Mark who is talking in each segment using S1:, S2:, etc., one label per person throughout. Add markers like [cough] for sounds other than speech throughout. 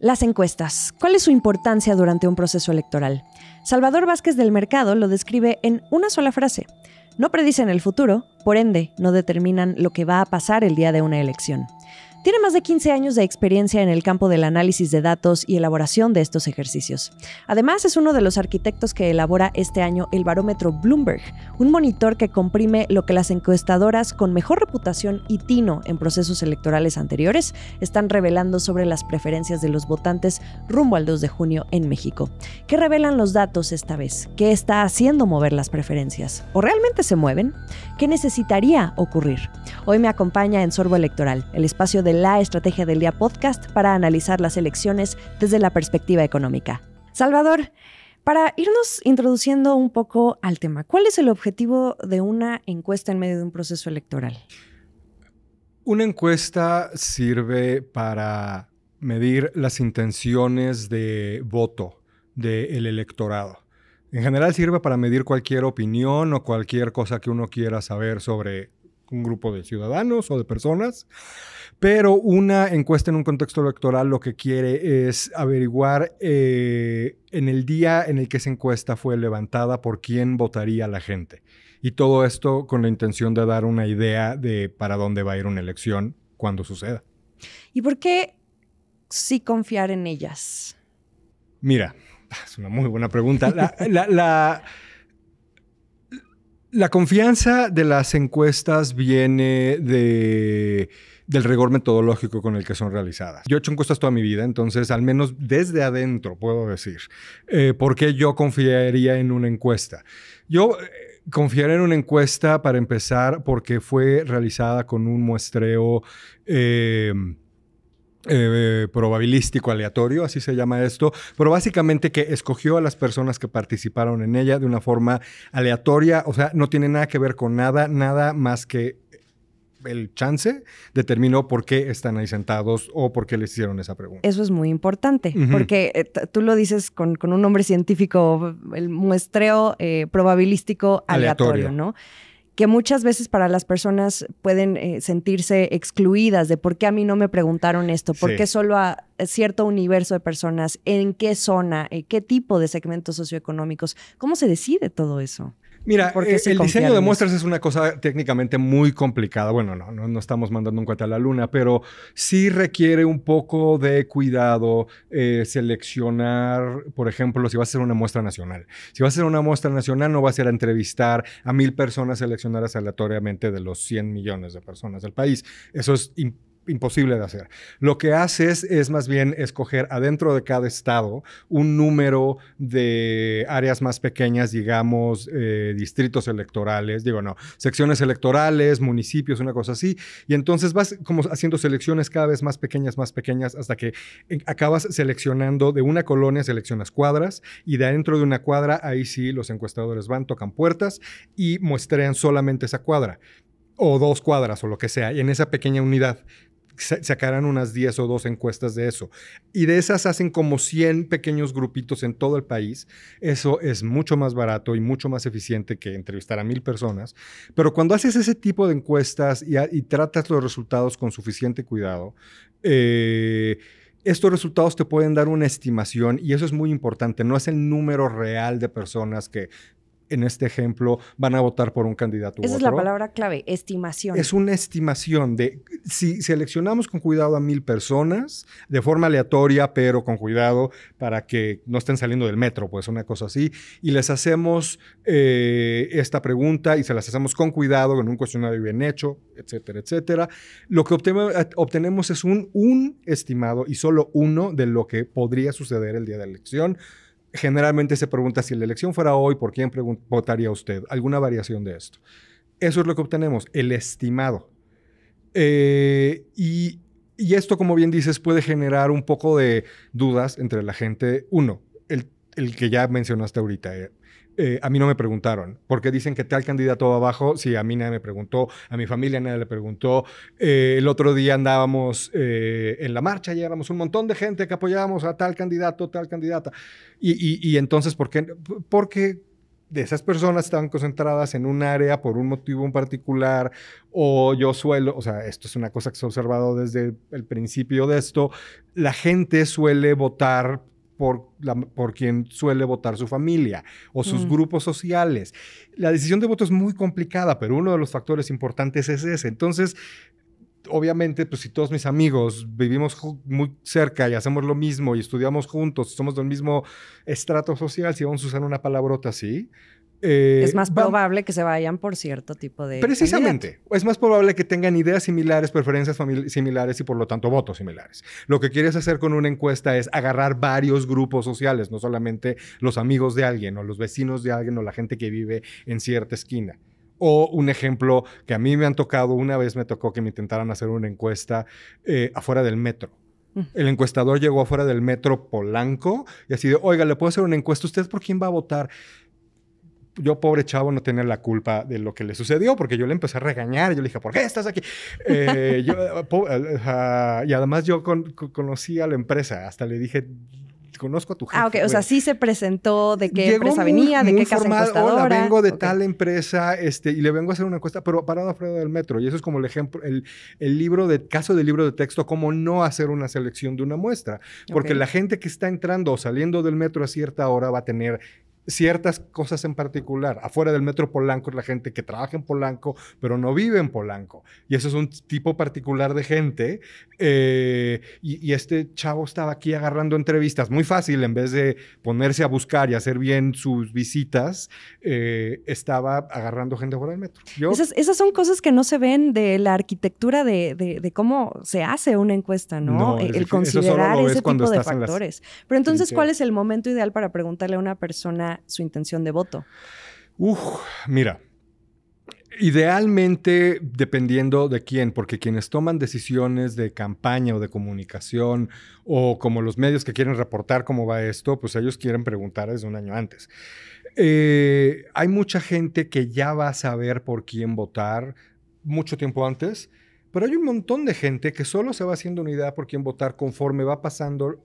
S1: Las encuestas. ¿Cuál es su importancia durante un proceso electoral? Salvador Vázquez del Mercado lo describe en una sola frase. No predicen el futuro, por ende, no determinan lo que va a pasar el día de una elección. Tiene más de 15 años de experiencia en el campo del análisis de datos y elaboración de estos ejercicios. Además, es uno de los arquitectos que elabora este año el barómetro Bloomberg, un monitor que comprime lo que las encuestadoras con mejor reputación y tino en procesos electorales anteriores están revelando sobre las preferencias de los votantes rumbo al 2 de junio en México. ¿Qué revelan los datos esta vez? ¿Qué está haciendo mover las preferencias? ¿O realmente se mueven? ¿Qué necesitaría ocurrir? Hoy me acompaña en Electoral, el espacio la Estrategia del Día podcast para analizar las elecciones desde la perspectiva económica. Salvador, para irnos introduciendo un poco al tema, ¿cuál es el objetivo de una encuesta en medio de un proceso electoral?
S2: Una encuesta sirve para medir las intenciones de voto del electorado. En general sirve para medir cualquier opinión o cualquier cosa que uno quiera saber sobre un grupo de ciudadanos o de personas. Pero una encuesta en un contexto electoral lo que quiere es averiguar eh, en el día en el que esa encuesta fue levantada por quién votaría la gente. Y todo esto con la intención de dar una idea de para dónde va a ir una elección cuando suceda.
S1: ¿Y por qué sí confiar en ellas?
S2: Mira, [laughs] es una muy buena pregunta. la, la confianza de las encuestas viene de del rigor metodológico con el que son realizadas. Yo he hecho encuestas toda mi vida, entonces al menos desde adentro puedo decir eh, por qué yo confiaría en una encuesta. Yo eh, confiaría en una encuesta para empezar porque fue realizada con un muestreo em, eh, probabilístico aleatorio, así se llama esto, pero básicamente que escogió a las personas que participaron en ella de una forma aleatoria, o sea, no tiene nada que ver con nada, nada más que el chance determinó por qué están ahí sentados o por qué les hicieron esa pregunta.
S1: Eso es muy importante, porque eh, tú lo dices con, un nombre científico, el muestreo eh, probabilístico aleatorio, ¿no? que muchas veces para las personas pueden eh, sentirse excluidas de por qué a mí no me preguntaron esto, por qué solo a cierto universo de personas, en qué zona, qué tipo de segmentos socioeconómicos, ¿cómo se decide todo eso?
S2: Mira, eh, el diseño de muestras es una cosa técnicamente muy complicada. Bueno, no, no, estamos mandando un cuate a la luna, pero sí requiere un poco de cuidado eh, seleccionar, por ejemplo, si vas a hacer una muestra nacional. Si vas a hacer una muestra nacional, no vas a ser a entrevistar a mil personas seleccionadas aleatoriamente de los 100 millones de personas del país. Eso es imposible imposible de hacer. Lo que haces es más bien escoger adentro de cada estado un número de áreas más pequeñas, digamos, eh, distritos electorales, digo, no, secciones electorales, municipios, una cosa así, y entonces vas como haciendo selecciones cada vez más pequeñas, más pequeñas, hasta que eh, acabas seleccionando de una colonia, seleccionas cuadras, y de adentro de una cuadra, ahí sí los encuestadores van, tocan puertas y muestrean solamente esa cuadra o dos cuadras o lo que sea, y en esa pequeña unidad sacarán unas 10 o 12 encuestas de eso. Y de esas hacen como 100 pequeños grupitos en todo el país. Eso es mucho más barato y mucho más eficiente que entrevistar a mil personas. Pero cuando haces ese tipo de encuestas y, tratas los resultados con suficiente cuidado, eh, estos resultados te pueden dar una estimación y eso es muy importante. No es el número real de personas que en este ejemplo, van a votar por un candidato. Esa es la palabra
S1: clave, estimación. Es
S2: una estimación de si seleccionamos con cuidado a mil personas, de forma aleatoria, pero con cuidado para que no estén saliendo del metro, pues una cosa así, y les hacemos eh, esta pregunta y se las hacemos con cuidado, con un cuestionario bien hecho, etcétera, etcétera. Lo que obtenemos es un, un estimado y solo uno de lo que podría suceder el día de la elección generalmente se pregunta si la elección fuera hoy, ¿por quién votaría usted? Alguna variación de esto. Eso es lo que obtenemos, el estimado. Eh, y, esto, como bien dices, puede generar un poco de dudas entre la gente. Uno, el, que ya mencionaste ahorita, eh, eh, a mí no me preguntaron, porque dicen que tal candidato abajo, si sí, a mí nadie me preguntó, a mi familia nadie le preguntó. Eh, el otro día andábamos eh, en la marcha y éramos un montón de gente que apoyábamos a tal candidato, tal candidata. Y, entonces, ¿por qué? Porque de esas personas estaban concentradas en un área por un motivo en particular, o yo suelo, o sea, esto es una cosa que se ha observado desde el principio de esto, la gente suele votar por, por quien suele votar su familia o sus mm. grupos sociales. La decisión de voto es muy complicada, pero uno de los factores importantes es ese. Entonces, obviamente, pues si todos mis amigos vivimos muy cerca y hacemos lo mismo y estudiamos juntos, somos del mismo estrato social, si vamos a usar una palabrota así, eh, es más probable
S1: que se vayan por cierto tipo de. Precisamente.
S2: Es más probable que tengan ideas similares, preferencias similares y por lo tanto votos similares. Lo que quieres hacer con una encuesta es agarrar varios grupos sociales, no solamente los amigos de alguien o los vecinos de alguien o la gente que vive en cierta esquina. O un ejemplo que a mí me han tocado, una vez me tocó que me intentaran hacer una encuesta eh, afuera del metro. Mm. El encuestador llegó afuera del metro Polanco y así de, oiga, le puedo hacer una encuesta, ¿usted por quién va a votar? yo, pobre chavo, no tenía la culpa de lo que le sucedió, porque yo le empecé a regañar, yo le dije, ¿por qué estás aquí? Eh, eh, eh, y además yo conocí a la empresa, hasta le dije, conozco a tu jefe. Ah, ok, o sea, sí
S1: se presentó de qué empresa venía, de qué formal, casa Hola, vengo de
S2: tal empresa este, y le vengo a hacer una encuesta, pero parado afuera del metro. Y eso es como el ejemplo, el, libro de, caso del libro de texto, cómo no hacer una selección de una muestra. Porque la gente que está entrando o saliendo del metro a cierta hora va a tener ciertas cosas en particular. Afuera del metro Polanco es la gente que trabaja en Polanco, pero no vive en Polanco. Y eso es un tipo particular de gente. Eh, y, este chavo estaba aquí agarrando entrevistas. Muy fácil, en vez de ponerse a buscar y hacer bien sus visitas, eh, estaba agarrando gente fuera del metro. esas,
S1: son cosas que no se ven de la arquitectura de, cómo se hace una encuesta, ¿no? E, el, el considerar ese tipo de factores. Pero entonces, ¿cuál es el momento ideal para preguntarle a una persona su intención de voto?
S2: Uf, mira. Idealmente, dependiendo de quién, porque quienes toman decisiones de campaña o de comunicación, o como los medios que quieren reportar cómo va esto, pues ellos quieren preguntar desde un año antes. Eh, hay mucha gente que ya va a saber por quién votar mucho tiempo antes, pero hay un montón de gente que solo se va haciendo una idea por quién votar conforme va pasando,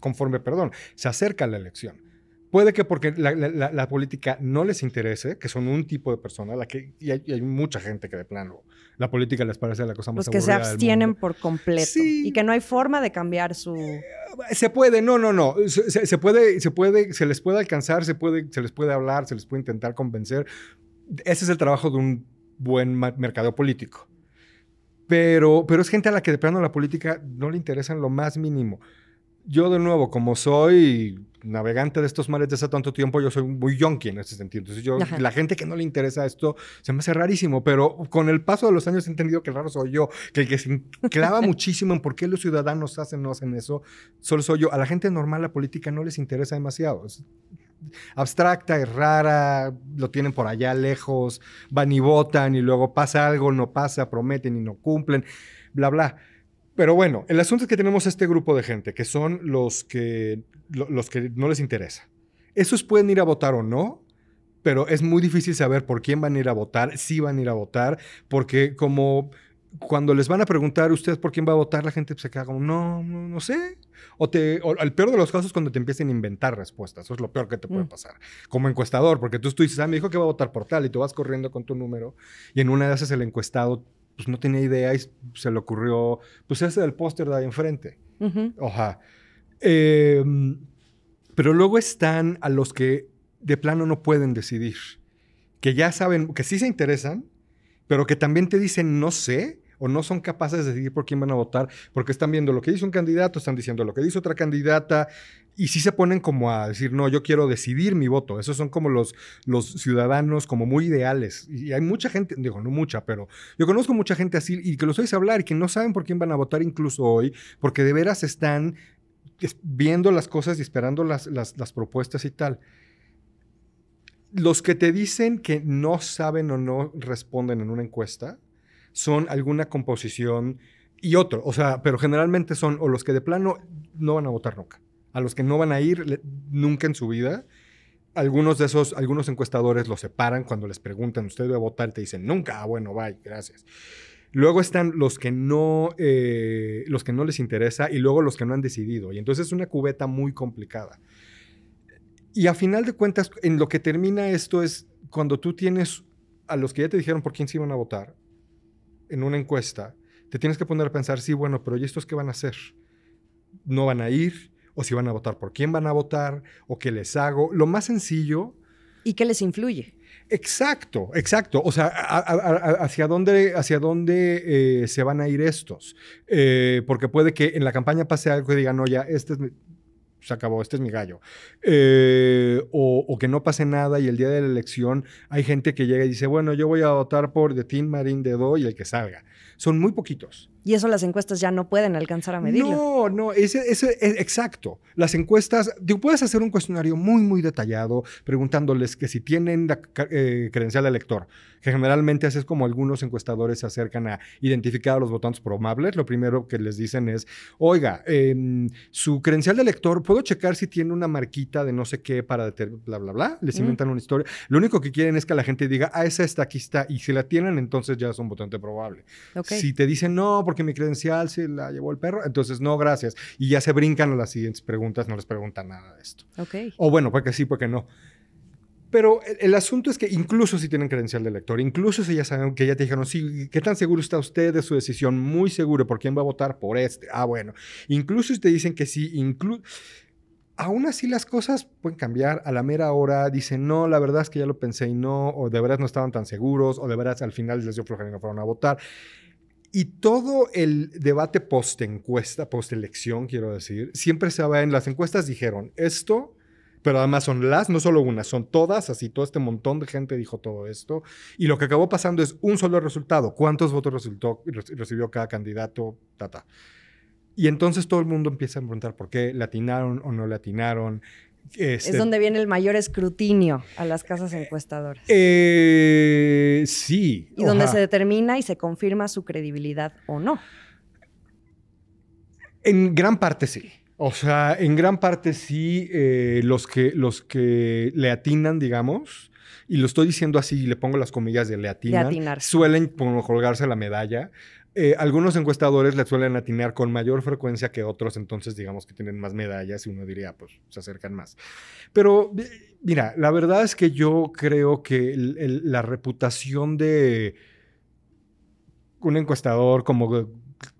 S2: conforme, perdón, se acerca la elección. Puede que porque la, política no les interese, que son un tipo de persona, la que, y hay, mucha gente que de plano la política les parece la cosa más Los que se abstienen
S1: por completo sí. y que no hay forma de cambiar su... Eh,
S2: se puede, no, no, no. Se, puede, se puede, se les puede alcanzar, se, puede, se les puede hablar, se les puede intentar convencer. Ese es el trabajo de un buen mercado político. Pero, pero es gente a la que de plano la política no le interesa en lo más mínimo yo de nuevo, como soy navegante de estos mares desde hace tanto tiempo, yo soy muy yonki en ese sentido. Entonces, yo, la gente que no le interesa esto se me hace rarísimo, pero con el paso de los años he entendido que raro soy yo, que el que se clava [laughs] muchísimo en por qué los ciudadanos hacen, no hacen eso, solo soy yo. A la gente normal la política no les interesa demasiado. Es abstracta, es rara, lo tienen por allá lejos, van y votan y luego pasa algo, no pasa, prometen y no cumplen, bla, bla pero bueno, el asunto es que tenemos este grupo de gente, que son los que, los que no les interesa. Esos pueden ir a votar o no, pero es muy difícil saber por quién van a ir a votar, si van a ir a votar, porque como cuando les van a preguntar ustedes por quién va a votar, la gente se queda como, no, no, no sé. O, te, peor de los casos, cuando te empiecen a inventar respuestas. Eso es lo peor que te puede mm. pasar. Como encuestador, porque tú, tú dices, ah, me dijo que va a votar por tal, y tú vas corriendo con tu número, y en una de esas el encuestado pues no tenía idea y se le ocurrió, pues ese del póster de ahí enfrente. Em, pero luego están a los que de plano no pueden decidir, que ya saben, que sí se interesan, pero que también te dicen no sé o no son capaces de decidir por quién van a votar, porque están viendo lo que dice un candidato, están diciendo lo que dice otra candidata, y sí se ponen como a decir, no, yo quiero decidir mi voto. Esos son como los, los ciudadanos como muy ideales. Y hay mucha gente, digo, no mucha, pero yo conozco mucha gente así y que los oís hablar y que no saben por quién van a votar incluso hoy, porque de veras están viendo las cosas y esperando las, las propuestas y tal. Los que te dicen que no saben o no responden en una encuesta son alguna composición y otro, o sea, pero generalmente son o los que de plano no van a votar nunca a los que no van a ir nunca en su vida. Algunos de esos, algunos encuestadores los separan cuando les preguntan, ¿usted va a votar? te dicen, nunca, ah, bueno, bye, gracias. Luego están los que no, eh, los que no les interesa y luego los que no han decidido. Y entonces es una cubeta muy complicada. Y a final de cuentas, en lo que termina esto es cuando tú tienes a los que ya te dijeron por quién se iban a votar en una encuesta, te tienes que poner a pensar, sí, bueno, pero ¿y estos qué van a hacer? No van a ir, o si van a votar, por quién van a votar, o qué les hago. Lo más sencillo. ¿Y qué les influye? Exacto, exacto. O sea, hacia dónde, hacia dónde eh, se van a ir estos. Eh, porque puede que en la campaña pase algo y digan, no, ya, este se acabó, este es mi gallo. Eh, o, que no pase nada y el día de la elección hay gente que llega y dice, bueno, yo voy a votar por de team Marín de Do y el que salga. Son muy poquitos.
S1: Y eso las encuestas ya no pueden alcanzar a medir
S2: No, no, ese, ese es exacto. Las encuestas, tú puedes hacer un cuestionario muy, muy detallado, preguntándoles que si tienen eh, credencial de elector, que generalmente haces como algunos encuestadores se acercan a identificar a los votantes probables. Lo primero que les dicen es, oiga, em, su credencial de elector, ¿puedo checar si tiene una marquita de no sé qué para bla, bla, bla? Les mm. inventan una historia. Lo único que quieren es que la gente diga, ah, esa está, aquí está. Y si la tienen, entonces ya es un votante probable. Si te dicen, no, porque mi credencial se la llevó el perro. Entonces, no, gracias. Y ya se brincan a las siguientes preguntas, no les preguntan nada de esto. O bueno, porque sí, porque no. Pero el, asunto es que incluso si tienen credencial de elector incluso si ya saben que ya te dijeron, sí, ¿qué tan seguro está usted de su decisión? Muy seguro, ¿por quién va a votar? Por este. Ah, bueno. Incluso si te dicen que sí, incluso... Aún así las cosas pueden cambiar a la mera hora, dicen, no, la verdad es que ya lo pensé y no, o de verdad no estaban tan seguros, o de verdad al final les dio flojera y no fueron a votar. Y todo el debate post-encuesta, post-elección, quiero decir, siempre se va en las encuestas, dijeron esto, pero además son las, no solo unas, son todas, así todo este montón de gente dijo todo esto. Y lo que acabó pasando es un solo resultado, cuántos votos resultó, recibió cada candidato, tata. Y entonces todo el mundo empieza a preguntar por qué latinaron o no latinaron, este, es donde
S1: viene el mayor escrutinio a las casas encuestadoras.
S2: Eh, eh, sí. Y donde se
S1: determina y se confirma su credibilidad
S2: o no. En gran parte sí. O sea, en gran parte sí, eh, los, que, los que le atinan, digamos, y lo estoy diciendo así, y le pongo las comillas de le atinan, suelen colgarse la medalla eh, algunos encuestadores le suelen atinar con mayor frecuencia que otros, entonces digamos que tienen más medallas y uno diría, ah, pues se acercan más. Pero eh, mira, la verdad es que yo creo que la reputación de un encuestador como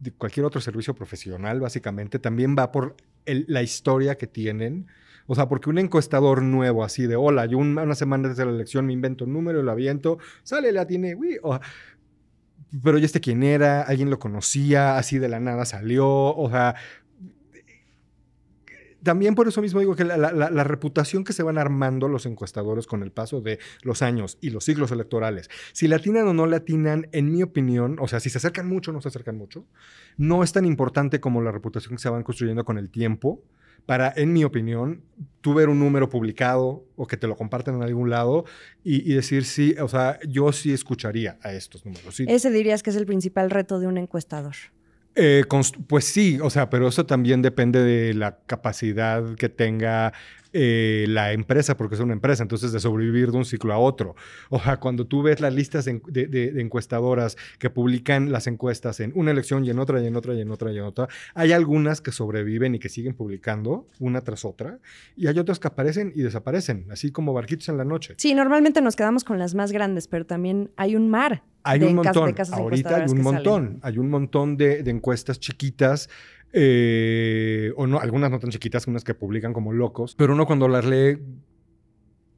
S2: de cualquier otro servicio profesional, básicamente, también va por la historia que tienen. O sea, porque un encuestador nuevo así de, hola, yo una semana desde la elección me invento un número lo aviento, sale, la tiene, uy, pero ya este quién era, alguien lo conocía, así de la nada salió, o sea... También por eso mismo digo que la, reputación que se van armando los encuestadores con el paso de los años y los ciclos electorales, si latinan o no latinan, en mi opinión, o sea, si se acercan mucho o no se acercan mucho, no es tan importante como la reputación que se van construyendo con el tiempo para, en mi opinión, tú ver un número publicado o que te lo compartan en algún lado y, decir sí, o sea, yo sí escucharía a estos números. Ese
S1: dirías que es el principal reto de un encuestador.
S2: Eh, pues sí, o sea, pero eso también depende de la capacidad que tenga eh, la empresa, porque es una empresa, entonces de sobrevivir de un ciclo a otro. O sea, cuando tú ves las listas de, encuestadoras que publican las encuestas en una elección y en otra y en otra y en otra y en otra, hay algunas que sobreviven y que siguen publicando una tras otra, y hay otras que aparecen y desaparecen, así como barquitos en la noche. Sí, normalmente nos
S1: quedamos con las más grandes, pero también hay un mar hay un montón. Ahorita hay un montón.
S2: Hay un montón de encuestas chiquitas eh, o no, algunas no tan chiquitas, unas que publican como locos, pero uno cuando las lee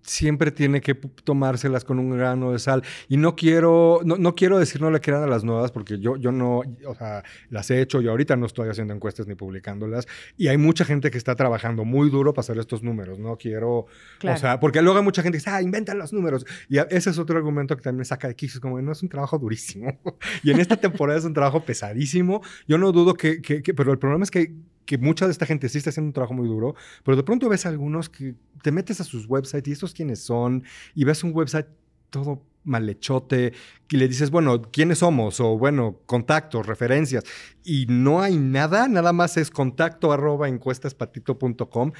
S2: siempre tiene que tomárselas con un grano de sal. Y no quiero, no, no, quiero decir no le quieran a las nuevas, porque yo, yo no, o sea, las he hecho, yo ahorita no estoy haciendo encuestas ni publicándolas. Y hay mucha gente que está trabajando muy duro para hacer estos números, no quiero, o sea, porque luego hay mucha gente que dice, ah, inventan los números. Y ese es otro argumento que también saca de es como, no, es un trabajo durísimo. [laughs] y en esta temporada es un trabajo pesadísimo. Yo no dudo que, que, que pero el problema es que que mucha de esta gente sí está haciendo un trabajo muy duro, pero de pronto ves a algunos que te metes a sus websites y estos quiénes son, y ves un website todo malhechote, y le dices, bueno, ¿quiénes somos? O bueno, contactos, referencias, y no hay nada, nada más es contacto arroba encuestaspatito.com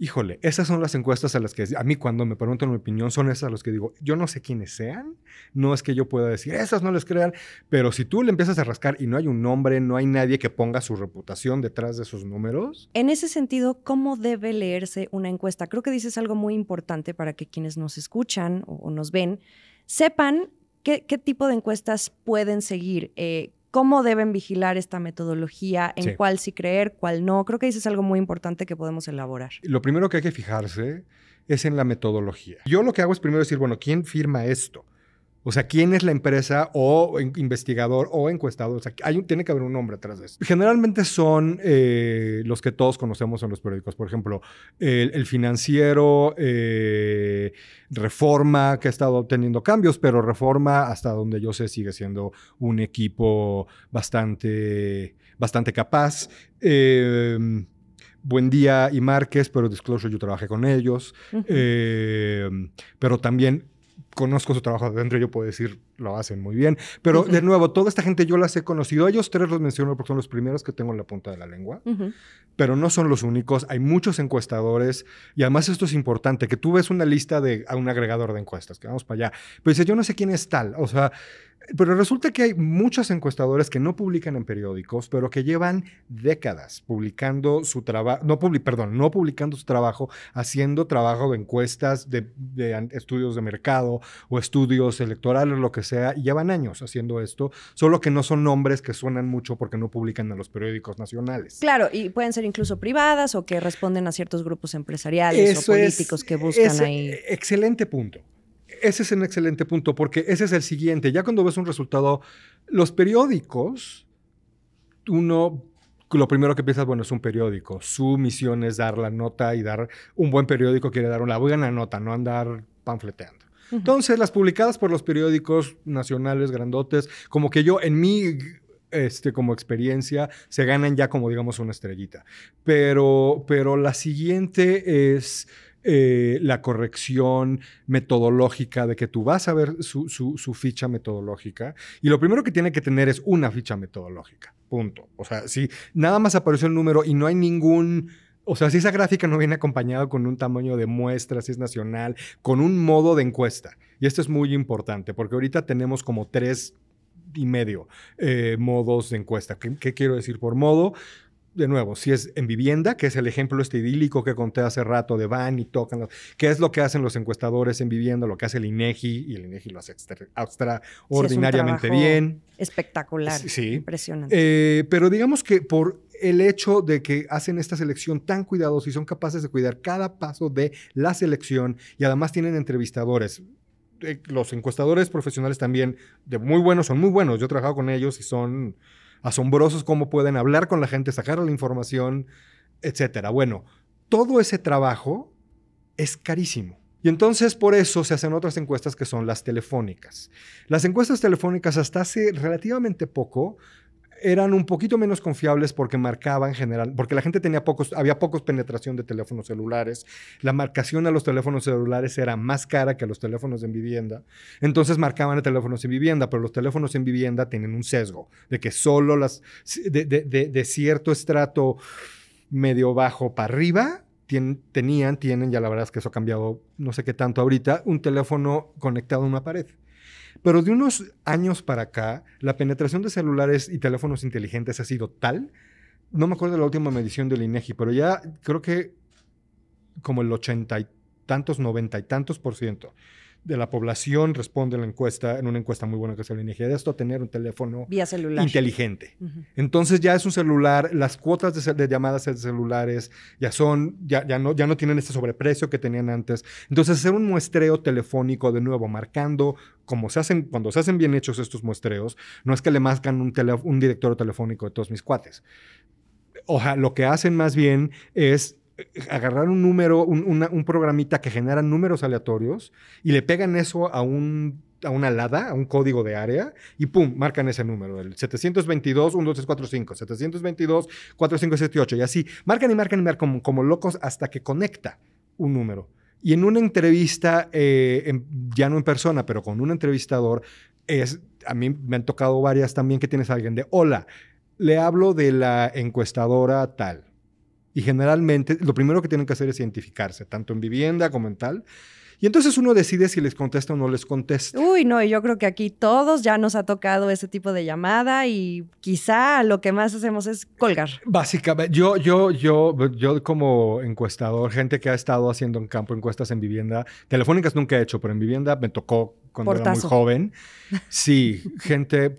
S2: híjole, esas son las encuestas a las que a mí cuando me preguntan mi opinión son esas a las que digo, yo no sé quiénes sean, no es que yo pueda decir, esas no les crean, pero si tú le empiezas a rascar y no hay un nombre, no hay nadie que ponga su reputación detrás de sus números.
S1: En ese sentido, ¿cómo debe leerse una encuesta? Creo que dices algo muy importante para que quienes nos escuchan o, nos ven sepan qué, tipo de encuestas pueden seguir. Eh, cómo deben vigilar esta metodología, en cuál sí creer, cuál no. Creo que eso es algo muy importante que podemos elaborar.
S2: Lo primero que hay que fijarse es en la metodología. Yo lo que hago es primero decir, bueno, ¿quién firma esto? O sea, ¿quién es la empresa o investigador o encuestador? O sea, hay, tiene que haber un nombre atrás de eso. Generalmente son eh, los que todos conocemos en los periódicos. Por ejemplo, el, financiero, eh, Reforma, que ha estado obteniendo cambios, pero Reforma, hasta donde yo sé, sigue siendo un equipo bastante, bastante capaz. Eh, Buen Día y Márquez, pero Disclosure yo trabajé con ellos. Em, pero también conozco su trabajo adentro yo puedo decir, lo hacen muy bien. Pero de nuevo, toda esta gente yo las he conocido. Ellos tres los menciono porque son los primeros que tengo en la punta de la lengua. Pero no son los únicos. Hay muchos encuestadores. Y además esto es importante, que tú ves una lista de un agregador de encuestas, que vamos para allá. Pero pues dice, yo no sé quién es tal. O sea, pero resulta que hay muchas encuestadoras que no publican en periódicos, pero que llevan décadas publicando su trabajo, no perdón, no publicando su trabajo, haciendo trabajo de encuestas, de, estudios de mercado o estudios electorales, lo que sea, y llevan años haciendo esto, solo que no son nombres que suenan mucho porque no publican en los periódicos nacionales.
S1: Claro, y pueden ser incluso privadas o que responden a ciertos grupos empresariales o políticos que buscan ahí.
S2: Excelente punto ese es un excelente punto, porque ese es el siguiente. Ya cuando ves un resultado, los periódicos, uno lo primero que piensas, bueno, es un periódico. Su misión es dar la nota y dar un buen periódico quiere dar una buena nota, no andar panfleteando. Entonces, las publicadas por los periódicos nacionales grandotes, como que yo en mi este, como experiencia, se ganan ya como digamos una estrellita. Pero, pero la siguiente es eh, la corrección metodológica de que tú vas a ver su, ficha metodológica. Y lo primero que tiene que tener es una ficha metodológica. Punto. O sea, si nada más aparece el número y no hay ningún. O sea, si esa gráfica no viene acompañada con un tamaño de muestra, si es nacional, con un modo de encuesta. Y esto es muy importante, porque ahorita tenemos como tres y medio eh, modos de encuesta. ¿Qué quiero decir por modo? de nuevo, si es en vivienda, que es el ejemplo este idílico que conté hace rato de van y tocan, los, que es lo que hacen los encuestadores en vivienda, lo que hace el INEGI, y el INEGI lo hace extraordinariamente bien. Espectacular. Impresionante. Eh, pero digamos que por el hecho de que hacen esta selección tan cuidadosa y son capaces de cuidar cada paso de la selección y además tienen entrevistadores eh, los encuestadores profesionales también de muy buenos son muy buenos. Yo he trabajado con ellos y son asombrosos cómo pueden hablar con la gente, sacar la información, etc. Bueno, todo ese trabajo es carísimo. Y entonces por eso se hacen otras encuestas que son las telefónicas. Las encuestas telefónicas hasta hace relativamente poco eran un poquito menos confiables porque marcaban general, porque la gente tenía pocos, había pocos penetración de teléfonos celulares, la marcación a los teléfonos celulares era más cara que a los teléfonos en vivienda, entonces marcaban a teléfonos en vivienda, pero los teléfonos en vivienda tienen un sesgo de que solo las, de, cierto estrato medio bajo para arriba, tenían, tienen, ya la verdad es que eso ha cambiado no sé qué tanto ahorita, un teléfono conectado a una pared. Pero de unos años para acá, la penetración de celulares y teléfonos inteligentes ha sido tal, no me acuerdo de la última medición del INEGI, e pero ya creo que como el ochenta y tantos, noventa y tantos por ciento de la población responde en la encuesta, en una encuesta muy buena que se le de esto, tener un teléfono inteligente. Entonces ya es un celular, las cuotas de, llamadas de celulares ya son, ya, ya, no, ya no tienen ese sobreprecio que tenían antes. Entonces hacer un muestreo telefónico de nuevo, marcando como se hacen, cuando se hacen bien hechos estos muestreos, no es que le mascan un, un directorio telefónico de todos mis cuates. Oja, lo que hacen más bien es agarrar un número, un, programita que genera números aleatorios y le pegan eso a una lada, a un código de área, y pum, marcan ese número, el 722, 1245, 722, 4578 y así, marcan y marcan y marcan como, locos hasta que conecta un número. Y en una entrevista, eh, ya no en persona, pero con un entrevistador, es, a mí me han tocado varias también que tienes alguien de, hola, le hablo de la encuestadora tal y generalmente lo primero que tienen que hacer es identificarse, tanto en vivienda como en tal. Y entonces uno decide si les contesta o no les contesta.
S1: Uy, no, y yo creo que aquí todos ya nos ha tocado ese tipo de llamada y quizá lo que más hacemos es colgar.
S2: Básicamente, yo, yo, yo, yo como encuestador, gente que ha estado haciendo en campo encuestas en vivienda, telefónicas nunca he hecho, pero en vivienda me tocó cuando era muy joven. Sí, [laughs] gente,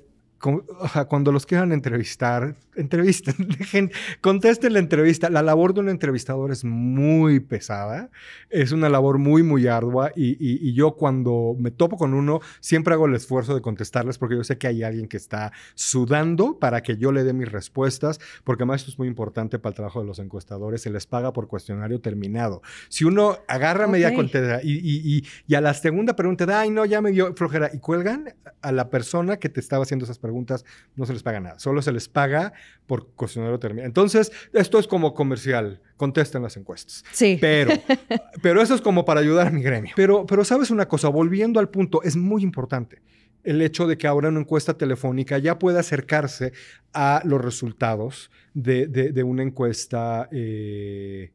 S2: cuando los quieran entrevistar, entrevista. [laughs] dejen, contesten la entrevista. La labor de un entrevistador es muy pesada, es una labor muy, muy ardua y, yo cuando me topo con uno siempre hago el esfuerzo de contestarles porque yo sé que hay alguien que está sudando para que yo le dé mis respuestas, porque además esto es muy importante para el trabajo de los encuestadores, se les paga por cuestionario terminado. Si uno agarra media contesta y, a la segunda pregunta, da, ay no, ya me dio flojera y cuelgan a la persona que te estaba haciendo esas preguntas, no se les paga nada, solo se les paga por cuestionario termina. Entonces, esto es como comercial, contestan las encuestas.
S1: Sí. Pero, [laughs]
S2: pero eso es como para ayudar a mi gremio. Pero, pero sabes una cosa, volviendo al punto, es muy importante el hecho de que ahora una encuesta telefónica ya pueda acercarse a los resultados de, una encuesta eh,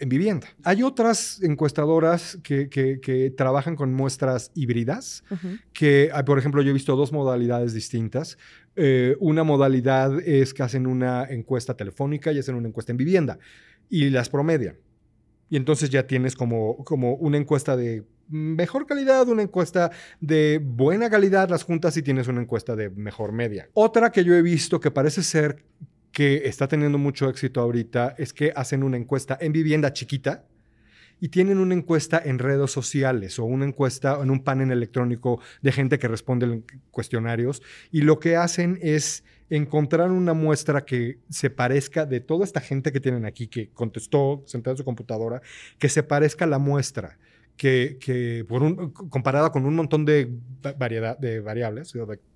S2: en vivienda. Hay otras encuestadoras que, trabajan con muestras híbridas, que, ah, por ejemplo, yo he visto dos modalidades distintas. Eh, una modalidad es que hacen una encuesta telefónica y hacen una encuesta en vivienda y las promedian. Y entonces ya tienes como, como una encuesta de mejor calidad, una encuesta de buena calidad, las juntas y tienes una encuesta de mejor media. Otra que yo he visto que parece ser que está teniendo mucho éxito ahorita es que hacen una encuesta en vivienda chiquita y tienen una encuesta en redes sociales o una encuesta en un panel electrónico de gente que responde cuestionarios y lo que hacen es encontrar una muestra que se parezca de toda esta gente que tienen aquí, que contestó sentada en su computadora, que se parezca a la muestra. Que, por comparada con un montón de, variedad, de variables,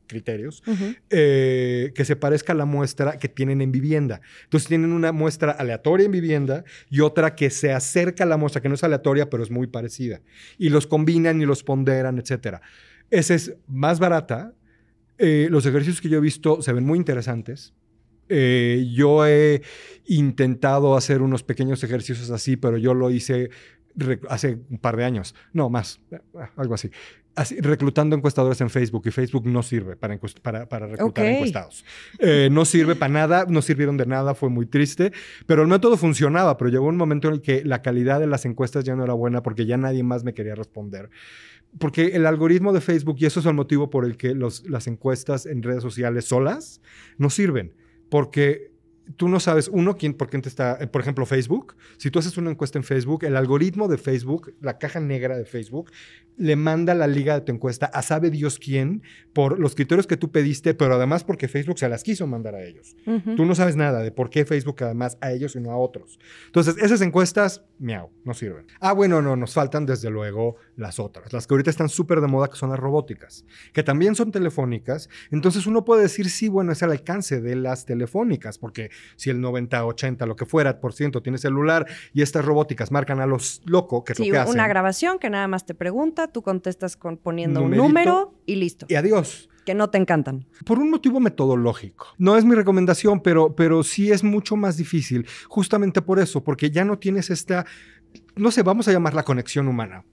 S2: criterios, eh, que se parezca a la muestra que tienen en vivienda. Entonces tienen una muestra aleatoria en vivienda y otra que se acerca a la muestra, que no es aleatoria, pero es muy parecida. Y los combinan y los ponderan, etc. Esa es más barata. Eh, los ejercicios que yo he visto se ven muy interesantes. Eh, yo he intentado hacer unos pequeños ejercicios así, pero yo lo hice hace un par de años, no más, algo así, reclutando encuestadores en Facebook y Facebook no sirve para, para, reclutar encuestados. Eh, no sirve para nada, no sirvieron de nada, fue muy triste, pero el método funcionaba, pero llegó un momento en el que la calidad de las encuestas ya no era buena porque ya nadie más me quería responder porque el algoritmo de Facebook, y eso es el motivo por el que las encuestas en redes sociales solas no sirven, porque tú no sabes, uno, quién, por quién te está, eh, por ejemplo, Facebook. Si tú haces una encuesta en Facebook, el algoritmo de Facebook, la caja negra de Facebook, le manda la liga de tu encuesta a sabe Dios quién por los criterios que tú pediste, pero además porque Facebook se las quiso mandar a ellos. Tú no sabes nada de por qué Facebook además a ellos y no a otros. Entonces, esas encuestas, miau, no sirven. Ah, bueno, no, nos faltan desde luego las otras, las que ahorita están súper de moda, que son las robóticas, que también son telefónicas. Entonces uno puede decir, sí, bueno, es al alcance de las telefónicas, porque si el 90, 80, lo que fuera por ciento tiene celular y estas robóticas marcan a los locos que es sí, lo que una
S1: grabación que nada más te pregunta, tú contestas poniendo un número y listo. Y
S2: adiós que no te encantan? Por un motivo metodológico. No es mi recomendación, pero, pero sí es mucho más difícil, justamente por eso, porque ya no tienes esta no sé, vamos a llamar la conexión humana.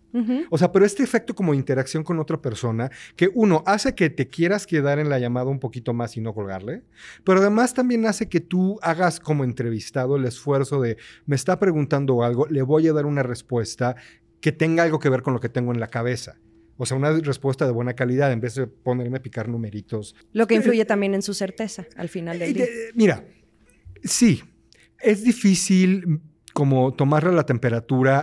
S2: O sea, pero este efecto como interacción con otra persona, que uno hace que te quieras quedar en la llamada un poquito más y no colgarle, pero además también hace que tú hagas como entrevistado el esfuerzo de, me está preguntando algo, le voy a dar una respuesta que tenga algo que ver con lo que tengo en la cabeza. O sea, una respuesta de buena calidad en vez de ponerme a picar numeritos.
S1: Lo que influye también en su certeza al final
S2: del eh, día. mira, sí, es difícil como tomarle la temperatura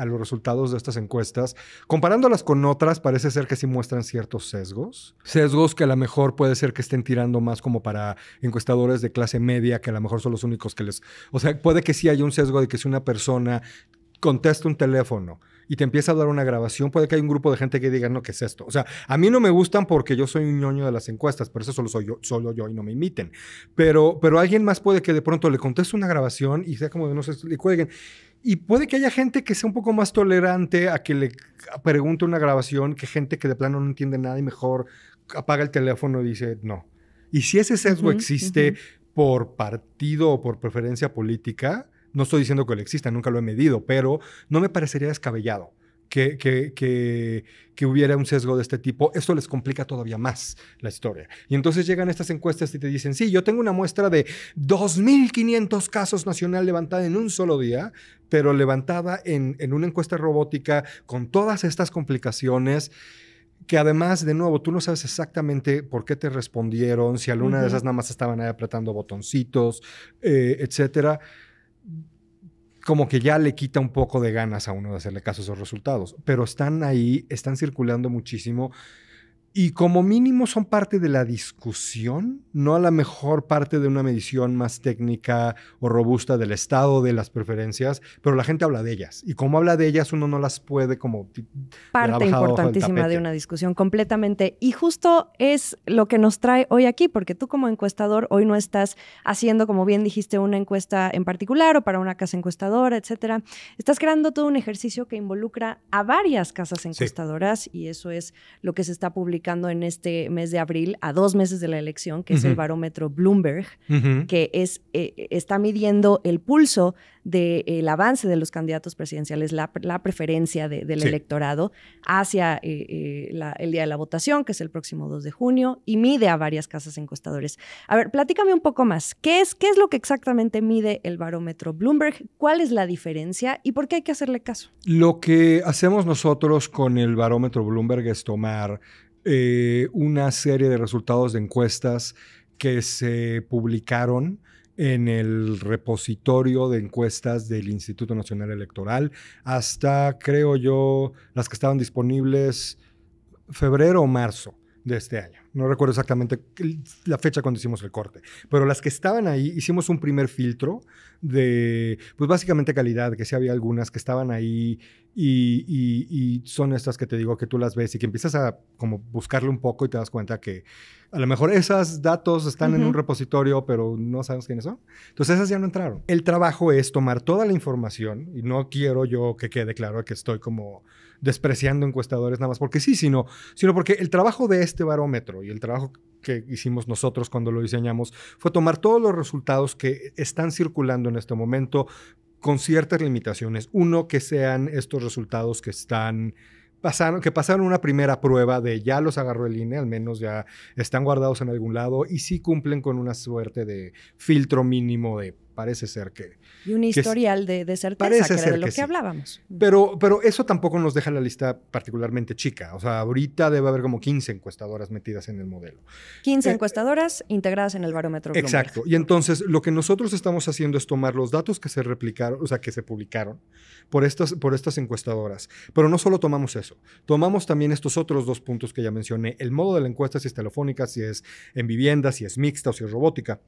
S2: a, los resultados de estas encuestas, comparándolas con otras, parece ser que sí muestran ciertos sesgos. Sesgos que a lo mejor puede ser que estén tirando más como para encuestadores de clase media, que a lo mejor son los únicos que les... O sea, puede que sí haya un sesgo de que si una persona contesta un teléfono, y te empieza a dar una grabación, puede que haya un grupo de gente que diga, no, ¿qué es esto? O sea, a mí no me gustan porque yo soy un ñoño de las encuestas, pero eso solo soy yo, solo yo y no me imiten. Pero, pero alguien más puede que de pronto le conteste una grabación y sea como de no sé, le cuelguen. Y puede que haya gente que sea un poco más tolerante a que le pregunte una grabación que gente que de plano no entiende nada y mejor apaga el teléfono y dice no. Y si ese sesgo existe por partido o por preferencia política, no estoy diciendo que él exista, nunca lo he medido, pero no me parecería descabellado. Que, que, hubiera un sesgo de este tipo, esto les complica todavía más la historia. Y entonces llegan estas encuestas y te dicen, sí, yo tengo una muestra de 2.500 casos nacional levantada en un solo día, pero levantada en, una encuesta robótica con todas estas complicaciones que además, de nuevo, tú no sabes exactamente por qué te respondieron, si alguna de esas nada más estaban ahí apretando botoncitos, eh, etcétera como que ya le quita un poco de ganas a uno de hacerle caso a esos resultados, pero están ahí, están circulando muchísimo y como mínimo son parte de la discusión, no a la mejor parte de una medición más técnica o robusta del estado de las preferencias, pero la gente habla de ellas. Y como habla de ellas, uno no las puede como... Parte importantísima de una
S1: discusión, completamente. Y justo es lo que nos trae hoy aquí, porque tú como encuestador hoy no estás haciendo, como bien dijiste, una encuesta en particular o para una casa encuestadora, etcétera. Estás creando todo un ejercicio que involucra a varias casas encuestadoras y eso es lo que se está publicando en este mes de abril, a dos meses de la elección, que es el barómetro Bloomberg, que es, eh, está midiendo el pulso del avance de los candidatos presidenciales, la, preferencia del electorado hacia eh, eh, el día de la votación, que es el próximo 2 de junio, y mide a varias casas encuestadores. A ver, platícame un poco más. ¿Qué es, qué es lo que exactamente mide el barómetro Bloomberg? ¿Cuál es la diferencia y por qué hay que hacerle caso?
S2: Lo que hacemos nosotros con el barómetro Bloomberg es tomar eh, una serie de resultados de encuestas que se publicaron en el repositorio de encuestas del Instituto Nacional Electoral hasta, creo yo, las que estaban disponibles febrero o marzo de este año. No recuerdo exactamente la fecha cuando hicimos el corte, pero las que estaban ahí hicimos un primer filtro de, pues básicamente calidad, que si había algunas que estaban ahí y, son estas que te digo que tú las ves y que empiezas a como buscarle un poco y te das cuenta que a lo mejor esas datos están en un repositorio, pero no sabes quiénes son. Entonces esas ya no entraron. El trabajo es tomar toda la información y no quiero yo que quede claro que estoy como despreciando encuestadores nada más porque sí, sino, sino porque el trabajo de este barómetro y el trabajo que hicimos nosotros cuando lo diseñamos fue tomar todos los resultados que están circulando en este momento con ciertas limitaciones. Uno, que sean estos resultados que están pasaron, que pasaron una primera prueba de ya los agarró el INE, al menos ya están guardados en algún lado y sí cumplen con una suerte de filtro mínimo de parece ser que... Y un historial de, de, certeza, parece que era de lo que, hablábamos. Pero, eso tampoco nos deja la lista particularmente chica. O sea, ahorita debe haber como 15 encuestadoras metidas en el modelo.
S1: 15 eh, encuestadoras integradas en el barómetro. Exacto. Y
S2: entonces lo que nosotros estamos haciendo es tomar los datos que se replicaron, o sea, que se publicaron por estas, por estas encuestadoras. Pero no solo tomamos eso, tomamos también estos otros dos puntos que ya mencioné. El modo de la encuesta, si es telefónica, si es en vivienda, si es mixta o si es robótica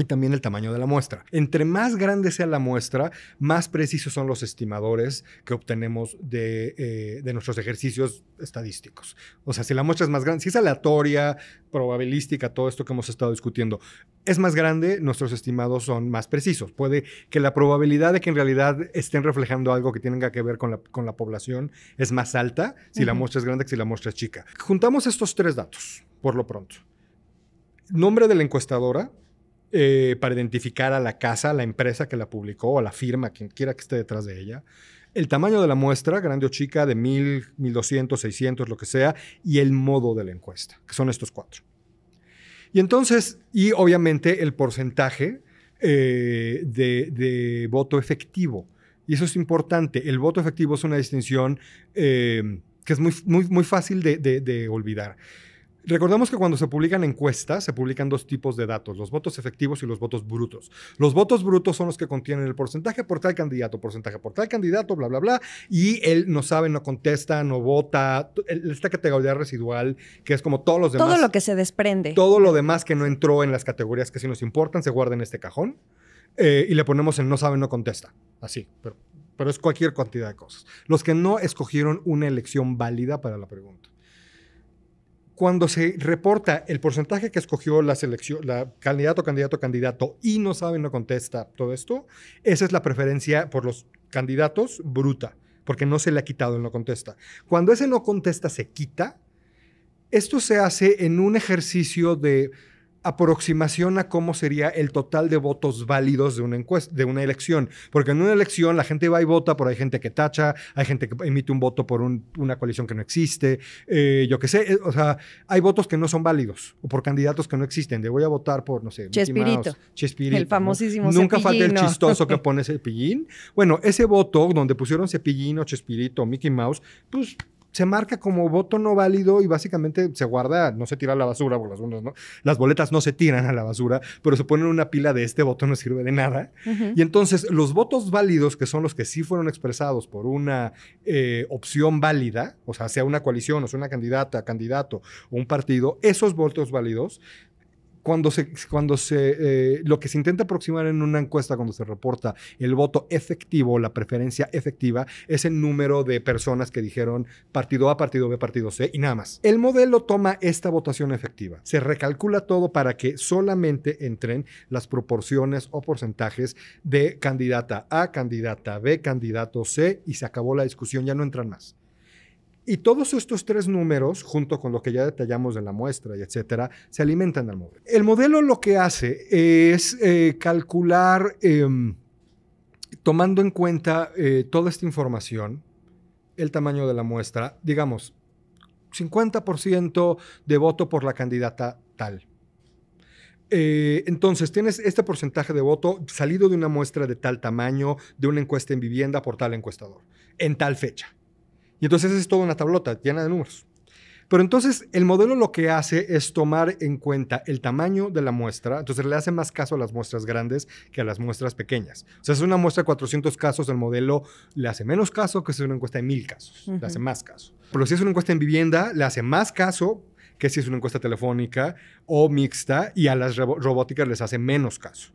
S2: y también el tamaño de la muestra. Entre más grande sea la muestra, más precisos son los estimadores que obtenemos de, eh, nuestros ejercicios estadísticos. O sea, si la muestra es más grande, si es aleatoria, probabilística, todo esto que hemos estado discutiendo, es más grande, nuestros estimados son más precisos. Puede que la probabilidad de que en realidad estén reflejando algo que tenga que ver con la, con la población es más alta si la muestra es grande que si la muestra es chica. Juntamos estos tres datos, por lo pronto. Nombre de la encuestadora, eh, para identificar a la casa, a la empresa que la publicó o a la firma, quien quiera que esté detrás de ella. El tamaño de la muestra, grande o chica, de 1000, 1200, 600, lo que sea, y el modo de la encuesta, que son estos cuatro. Y entonces, y obviamente el porcentaje eh, de, voto efectivo. Y eso es importante. El voto efectivo es una distinción eh, que es muy, muy, muy fácil de olvidar. Recordemos que cuando se publican encuestas, se publican dos tipos de datos, los votos efectivos y los votos brutos. Los votos brutos son los que contienen el porcentaje por tal candidato, porcentaje por tal candidato, bla, bla, bla, y él no sabe, no contesta, no vota, esta categoría residual, que es como todos los demás. Todo lo
S1: que se desprende. Todo
S2: lo demás que no entró en las categorías que sí nos importan se guarda en este cajón eh, y le ponemos en no sabe, no contesta, así, pero es cualquier cantidad de cosas. Los que no escogieron una elección válida para la pregunta cuando se reporta el porcentaje que escogió la selección, la candidato, candidato, candidato, y no sabe, no contesta todo esto, esa es la preferencia por los candidatos bruta, porque no se le ha quitado el no contesta. Cuando ese no contesta se quita, esto se hace en un ejercicio de aproximación a cómo sería el total de votos válidos de una encuesta, de una elección. Porque en una elección la gente va y vota, pero hay gente que tacha, hay gente que emite un voto por una coalición que no existe, eh, yo qué sé, eh, o sea, hay votos que no son válidos o por candidatos que no existen. De voy a votar por, no sé, Chespirito. Chespirito el famosísimo Nunca falta el chistoso que [laughs] pone Cepillín. Bueno, ese voto donde pusieron Cepillín o Chespirito Mickey Mouse, pues se marca como voto no válido y básicamente se guarda, no se tira a la basura, por las, ¿no? las boletas no se tiran a la basura, pero se ponen una pila de este voto no sirve de nada. Y entonces los votos válidos, que son los que sí fueron expresados por una eh, opción válida, o sea, sea una coalición, o sea una candidata, candidato o un partido, esos votos válidos cuando se, cuando se, eh, lo que se intenta aproximar en una encuesta cuando se reporta el voto efectivo, la preferencia efectiva, es el número de personas que dijeron partido A, partido B, partido C y nada más. El modelo toma esta votación efectiva, se recalcula todo para que solamente entren las proporciones o porcentajes de candidata A, candidata B, candidato C y se acabó la discusión, ya no entran más. Y todos estos tres números, junto con lo que ya detallamos de la muestra y etcétera, se alimentan al modelo. El modelo lo que hace es eh, calcular, em, tomando en cuenta eh, toda esta información, el tamaño de la muestra, digamos, 50% de voto por la candidata tal. Eh, entonces, tienes este porcentaje de voto salido de una muestra de tal tamaño, de una encuesta en vivienda por tal encuestador, en tal fecha. Y entonces es toda una tablota llena de números. Pero entonces el modelo lo que hace es tomar en cuenta el tamaño de la muestra, entonces le hace más caso a las muestras grandes que a las muestras pequeñas. O sea, es una muestra de 400 casos, el modelo le hace menos caso que si es una encuesta de 1000 casos, le hace más caso. Pero si es una encuesta en vivienda, le hace más caso que si es una encuesta telefónica o mixta y a las robóticas les hace menos caso.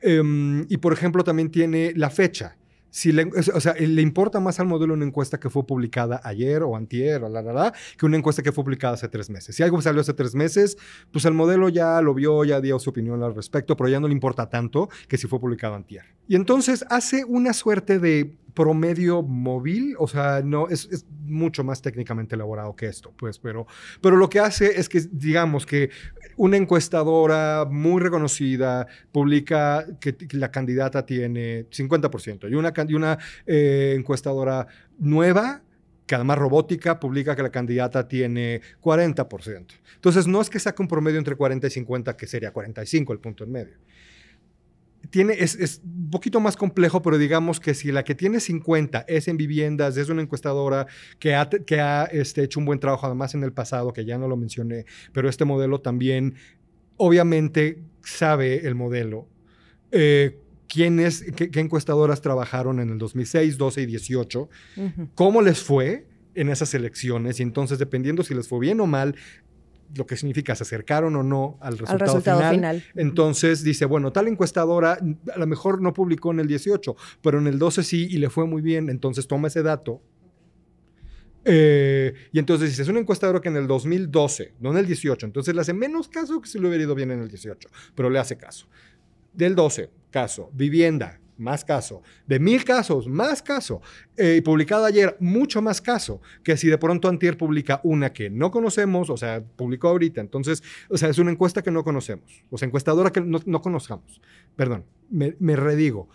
S2: Em, y por ejemplo, también tiene la fecha. Si o sea, le importa más al modelo una encuesta que fue publicada ayer o antier o la, la, la, que una encuesta que fue publicada hace tres meses. Si algo salió hace tres meses, pues el modelo ya lo vio, ya dio su opinión al respecto, pero ya no le importa tanto que si fue publicado antier. Y entonces hace una suerte de promedio móvil, o sea, no, es, mucho más técnicamente elaborado que esto, pues, pero, pero lo que hace es que, digamos que una encuestadora muy reconocida publica que la candidata tiene 50% y una, eh, encuestadora nueva que además robótica publica que la candidata tiene 40%. Entonces, no es que saque un promedio entre 40 y 50, que sería 45 el punto en medio tiene, es, es, un poquito más complejo, pero digamos que si la que tiene 50 es en viviendas, es una encuestadora que ha, que ha este, hecho un buen trabajo además en el pasado, que ya no lo mencioné, pero este modelo también, obviamente, sabe el modelo. Eh, qué, encuestadoras trabajaron en el 2006, 12 y 18, cómo les fue en esas elecciones y entonces dependiendo si les fue bien o mal, lo que significa se acercaron o no al resultado, final. Entonces dice, bueno, tal encuestadora a lo mejor no publicó en el 18, pero en el 12 sí y le fue muy bien, entonces toma ese dato. Eh, y entonces dice, es una encuestadora que en el 2012, no en el 18, entonces le hace menos caso que si lo hubiera ido bien en el 18, pero le hace caso. Del 12, caso, vivienda, más caso. De mil casos, más caso. Eh, y publicado ayer, mucho más caso que si de pronto Antier publica una que no conocemos, o sea, publicó ahorita. Entonces, o sea, es una encuesta que no conocemos, o sea, encuestadora que no, conozcamos. Perdón, me redigo.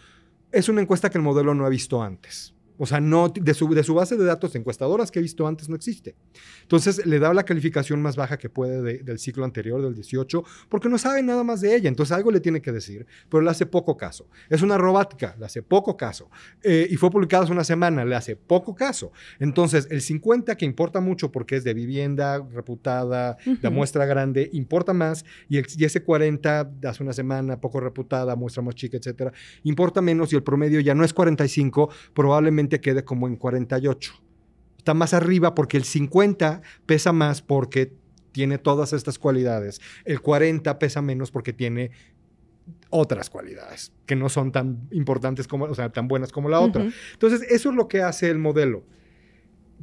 S2: Es una encuesta que el modelo no ha visto antes. O sea, no, de, su, de su base de datos encuestadoras que he visto antes no existe. Entonces le da la calificación más baja que puede del ciclo anterior, del 18, porque no sabe nada más de ella. Entonces algo le tiene que decir, pero le hace poco caso. Es una robática, le hace poco caso. Eh, y fue publicada hace una semana, le hace poco caso. Entonces el 50, que importa mucho porque es de vivienda reputada, la muestra grande, importa más. Y, ese 40, hace una semana, poco reputada, muestra más chica, etcétera, importa menos. Y el promedio ya no es 45, probablemente quede como en 48. Está más arriba porque el 50 pesa más porque tiene todas estas cualidades. El 40 pesa menos porque tiene otras cualidades que no son tan importantes como, o sea, tan buenas como la otra. Entonces, eso es lo que hace el modelo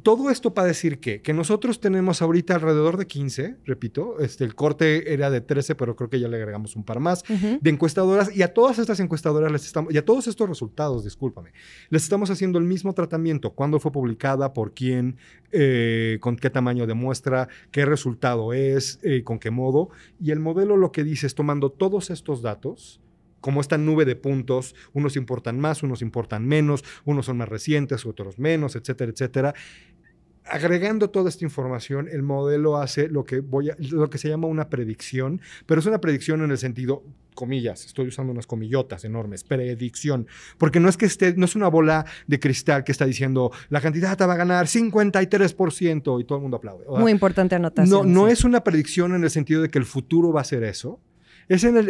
S2: todo esto para decir que, nosotros tenemos ahorita alrededor de 15, repito, este, el corte era de 13, pero creo que ya le agregamos un par más, de encuestadoras, y a todas estas encuestadoras les estamos, y a todos estos resultados, discúlpame, les estamos haciendo el mismo tratamiento, cuándo fue publicada, por quién, eh, con qué tamaño de muestra, qué resultado es, eh, con qué modo, y el modelo lo que dice es tomando todos estos datos, como esta nube de puntos, unos importan más, unos importan menos, unos son más recientes, otros menos, etcétera, etcétera. Agregando toda esta información, el modelo hace lo que, voy a, lo que se llama una predicción, pero es una predicción en el sentido, comillas, estoy usando unas comillotas enormes, predicción, porque no es que esté, no es una bola de cristal que está diciendo la candidata va a ganar 53% y todo el mundo aplaude. Muy
S1: importante anotación. No, no
S2: es una predicción en el sentido de que el futuro va a ser eso,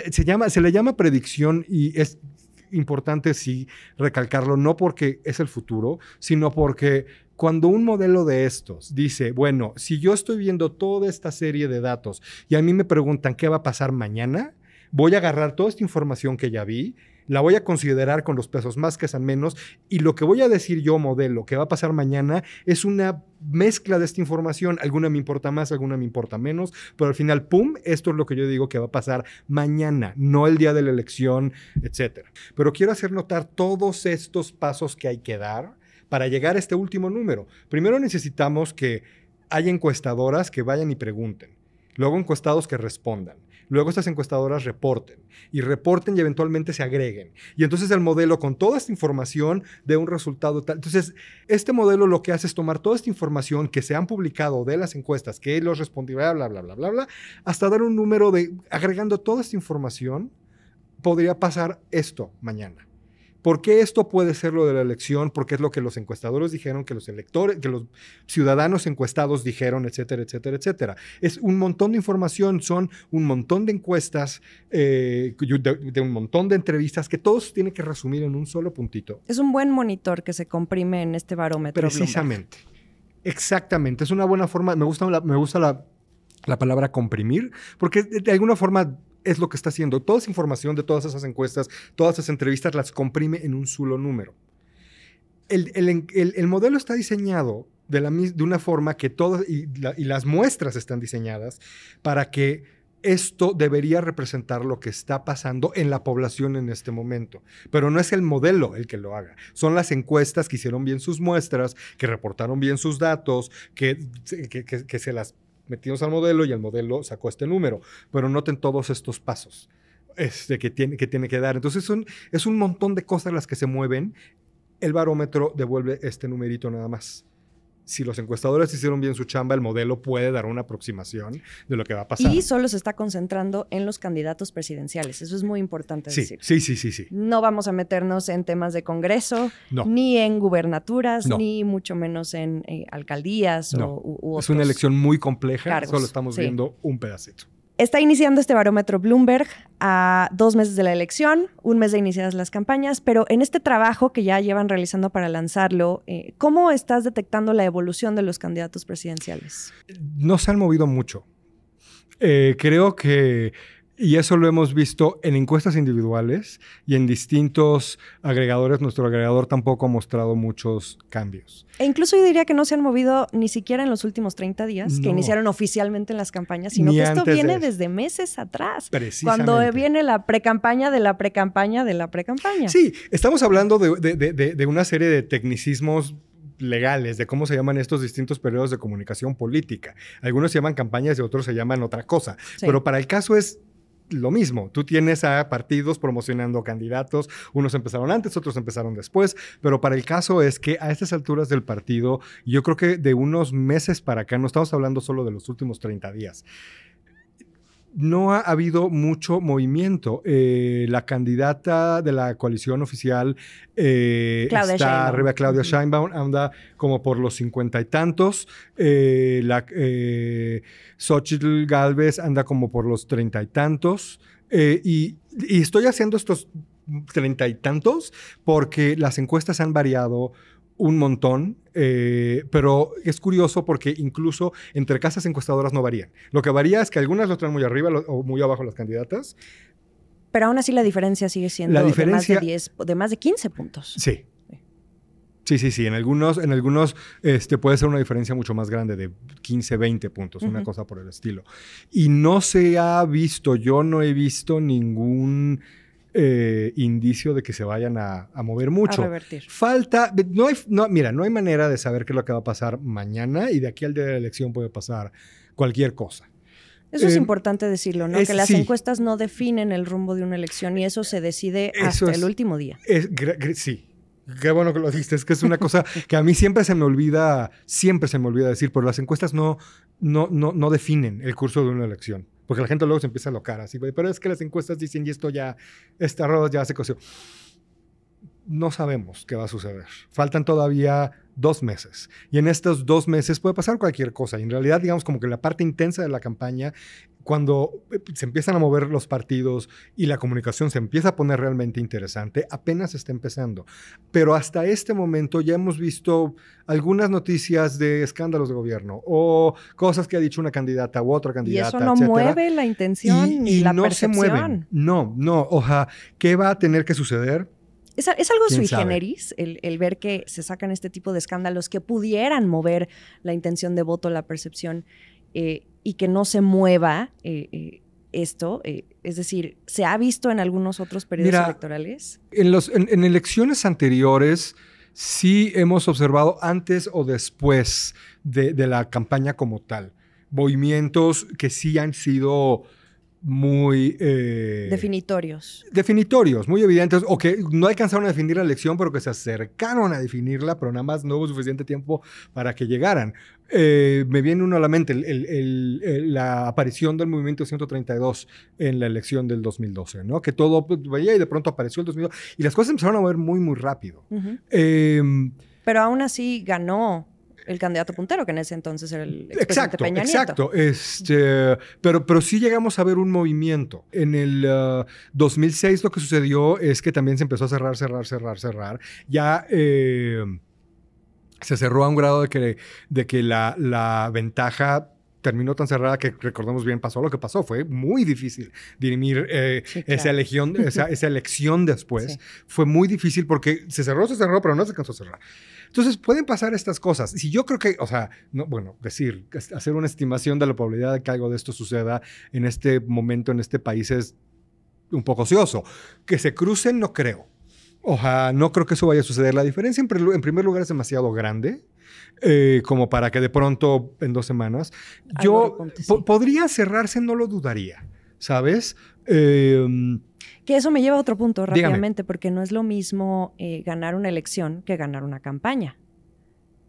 S2: se, llama, se le llama predicción y es importante sí recalcarlo, no porque es el futuro, sino porque cuando un modelo de estos dice, bueno, si yo estoy viendo toda esta serie de datos y a mí me preguntan qué va a pasar mañana, voy a agarrar toda esta información que ya vi la voy a considerar con los pesos más que sean menos y lo que voy a decir yo, modelo, que va a pasar mañana, es una mezcla de esta información. Alguna me importa más, alguna me importa menos, pero al final, ¡pum!, esto es lo que yo digo que va a pasar mañana, no el día de la elección, etcétera. Pero quiero hacer notar todos estos pasos que hay que dar para llegar a este último número. Primero necesitamos que haya encuestadoras que vayan y pregunten, luego encuestados que respondan Luego estas encuestadoras reporten y reporten y eventualmente se agreguen. Y entonces el modelo con toda esta información de un resultado tal. Entonces, este modelo lo que hace es tomar toda esta información que se han publicado de las encuestas, que los respondió, bla, bla, bla, bla, bla, bla, hasta dar un número de, agregando toda esta información, podría pasar esto mañana. ¿Por qué esto puede ser lo de la elección? Porque es lo que los encuestadores dijeron, que los electores, que los ciudadanos encuestados dijeron, etcétera, etcétera, etcétera. Es un montón de información, son un montón de encuestas, eh, de, un montón de entrevistas que todos tienen que resumir en un solo puntito.
S1: Es un buen monitor que se comprime en este barómetro. Precisamente.
S2: Exactamente, es una buena forma, me gusta me gusta la palabra comprimir, porque de alguna forma es lo que está haciendo. Toda esa información de todas esas encuestas, todas esas entrevistas las comprime en un solo número. El, modelo está diseñado de, la, de una forma que todas y, las muestras están diseñadas para que esto debería representar lo que está pasando en la población en este momento. Pero no es el modelo el que lo haga. Son las encuestas que hicieron bien sus muestras, que reportaron bien sus datos, que se las metimos al modelo y el modelo sacó este número. Pero noten todos estos pasos este, que, tiene, que tiene que dar. Entonces es un montón de cosas las que se mueven. El barómetro devuelve este numerito nada más si los encuestadores hicieron bien su chamba, el modelo puede dar una aproximación de lo que va a pasar. Y solo
S1: se está concentrando en los candidatos presidenciales. Eso es muy importante decir.
S2: Sí, sí, sí, sí.
S1: No vamos a meternos en temas de Congreso, ni en gubernaturas, ni mucho menos en eh, alcaldías Es una elección
S2: muy compleja, solo estamos viendo un pedacito.
S1: Está iniciando este barómetro Bloomberg a dos meses de la elección, un mes de iniciadas las campañas, pero en este trabajo que ya llevan realizando para lanzarlo, eh, ¿cómo estás detectando la evolución de los candidatos presidenciales?
S2: No se han movido mucho. Eh, creo que y eso lo hemos visto en encuestas individuales y en distintos agregadores. Nuestro agregador tampoco ha mostrado muchos cambios.
S1: E incluso yo diría que no se han movido ni siquiera en los últimos 30 días, que iniciaron oficialmente las campañas, sino que esto viene desde meses atrás. Cuando viene la pre-campaña de la pre-campaña de la pre-campaña. Sí,
S2: estamos hablando de, una serie de tecnicismos legales de cómo se llaman estos distintos periodos de comunicación política. Algunos se llaman campañas y otros se llaman otra cosa. Pero para el caso es lo mismo. Tú tienes a partidos promocionando candidatos, unos empezaron antes, otros empezaron después, pero para el caso es que a estas alturas del partido, yo creo que de unos meses para acá, no estamos hablando solo de los últimos 30 días, no ha habido mucho movimiento. Eh, la candidata de la coalición oficial eh, está arriba, Claudia Scheinbaum, anda como por los cincuenta y tantos. Eh, la, Xochitl Galvez anda como por los treinta y tantos. Y, y estoy haciendo estos treinta y tantos porque las encuestas han variado un montón, eh, pero es curioso porque incluso entre casas encuestadoras no varían. Lo que varía es que algunas lo traen muy arriba o muy abajo las candidatas.
S1: Pero aún así la diferencia sigue siendo de más de 10, de más de 15 puntos.
S2: Sí. Sí, sí, sí. En algunos, en algunos este, puede ser una diferencia mucho más grande, de 15, 20 puntos, una cosa por el estilo. Y no se ha visto, yo no he visto ningún eh, indicio de que se vayan a, mover mucho. A revertir. Falta, no hay, mira, no hay manera de saber qué es lo que va a pasar mañana y de aquí al día de la elección puede pasar cualquier cosa. Eso es eh, importante decirlo, ¿no? que las
S1: encuestas no definen el rumbo de una elección y eso se decide hasta el último
S2: día. Es, sí, Qué bueno que lo dijiste, es que es una cosa [laughs] que a mí siempre se me olvida, siempre se me olvida decir, pero las encuestas no, no, no definen el curso de una elección. Porque la gente luego se empieza a locar así, Pero es que las encuestas dicen, y esto ya, esta arroz ya se coció. No sabemos qué va a suceder. Faltan todavía dos meses. Y en estos dos meses puede pasar cualquier cosa. Y en realidad, digamos, como que la parte intensa de la campaña, cuando eh, se empiezan a mover los partidos y la comunicación se empieza a poner realmente interesante, apenas está empezando. Pero hasta este momento ya hemos visto algunas noticias de escándalos de gobierno o cosas que ha dicho una candidata u otra candidata. Y eso no mueve
S1: la intención y, la no percepción. se mueven.
S2: No, no. Oja, ¿qué va a tener que suceder?
S1: es, algo sui generis el, ver que se sacan este tipo de escándalos que pudieran mover la intención de voto, la percepción, eh, y que no se mueva eh, eh, esto. es decir, ¿se ha visto en algunos otros periodos electorales?
S2: En, los, en, elecciones anteriores sí hemos observado antes o después de, de la campaña como tal, movimientos que sí han sido muy... Eh,
S1: definitorios.
S2: Definitorios, muy evidentes, o que no alcanzaron a definir la elección, pero que se acercaron a definirla, pero nada más no hubo suficiente tiempo para que llegaran. Eh, me viene uno a la mente la aparición del movimiento 132 en la elección del 2012, ¿no? Que todo pues, veía y de pronto apareció el 2012, y las cosas empezaron a mover muy, muy rápido. Eh,
S1: pero aún así ganó el candidato puntero, que en ese entonces era el exacto, Peña Exacto,
S2: este, pero, pero sí llegamos a ver un movimiento. En el 2006 uh, lo que sucedió es que también se empezó a cerrar, cerrar, cerrar, cerrar. Ya... Eh, se cerró a un grado de que, de que la, ventaja terminó tan cerrada que recordemos bien pasó lo que pasó. Fue muy difícil dirimir eh, esa, esa, elección después. [laughs] Fue muy difícil porque se cerró, se cerró, pero no se cansó a cerrar. Entonces, pueden pasar estas cosas. Si yo creo que, o sea, no, bueno, decir, hacer una estimación de la probabilidad de que algo de esto suceda en este momento, en este país, es un poco ocioso. Que se crucen, no creo. Ojalá, no creo que eso vaya a suceder. La diferencia, en, primer lugar, es demasiado grande. Eh, como para que de pronto en dos semanas. Yo podría cerrarse, no lo dudaría, ¿sabes? Em,
S1: que eso me lleva a otro punto rápidamente, porque no es lo mismo eh, ganar una elección que ganar una campaña.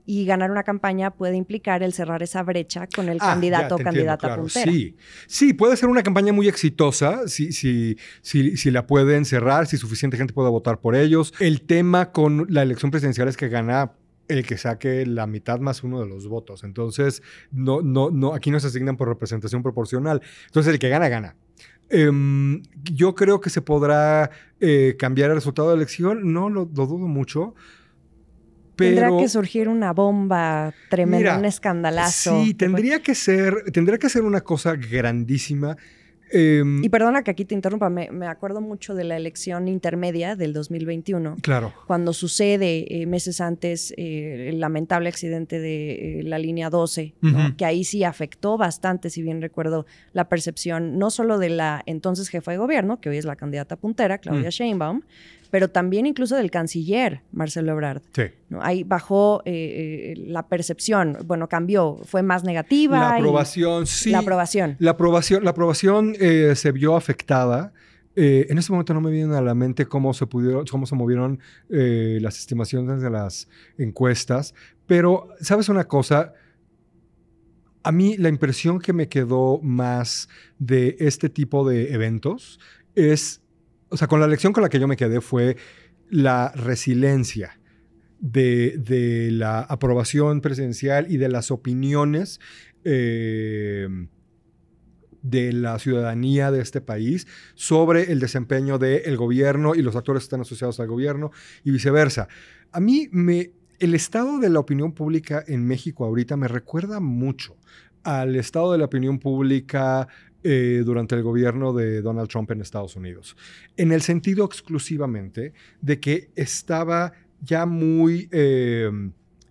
S1: Y ganar una campaña puede implicar el cerrar esa brecha con el ah, candidato o candidata puntero. Sí.
S2: sí, puede ser una campaña muy exitosa si, si, si, la pueden cerrar, si suficiente gente pueda votar por ellos. El tema con la elección presidencial es que gana el que saque la mitad más uno de los votos. Entonces, no, no, no, aquí no se asignan por representación proporcional. Entonces, el que gana, gana. Em, yo creo que se podrá eh, cambiar el resultado de la elección, no lo, dudo mucho. tendrá que
S1: surgir una bomba tremenda, un escandalazo. Sí, tendría
S2: que ser, tendría que ser una cosa grandísima Em, y
S1: perdona que aquí te interrumpa, me, acuerdo mucho de la elección intermedia del 2021. Claro. Cuando sucede eh, meses antes eh, el lamentable accidente de eh, la línea 12, que ahí sí afectó bastante, si bien recuerdo, la percepción no solo de la entonces jefa de gobierno, que hoy es la candidata puntera, Claudia mm. Sheinbaum, pero también incluso del canciller Marcelo Ebrard. Sí. Ahí bajó eh, eh, la percepción, bueno, cambió, fue más negativa. La aprobación,
S2: sí. La aprobación. La aprobación, eh, se vio afectada. en ese momento no me vienen a la mente cómo se pudieron, cómo se movieron las estimaciones de las encuestas, pero sabes una cosa, a mí la impresión que me quedó más de este tipo de eventos es o sea, con la lección con la que yo me quedé fue la resiliencia de, la aprobación presidencial y de las opiniones eh, de la ciudadanía de este país sobre el desempeño del gobierno y los actores que están asociados al gobierno y viceversa. A mí me, el estado de la opinión pública en México ahorita me recuerda mucho al estado de la opinión pública eh, durante el gobierno de Donald Trump en Estados Unidos, en el sentido exclusivamente de que estaba ya muy eh,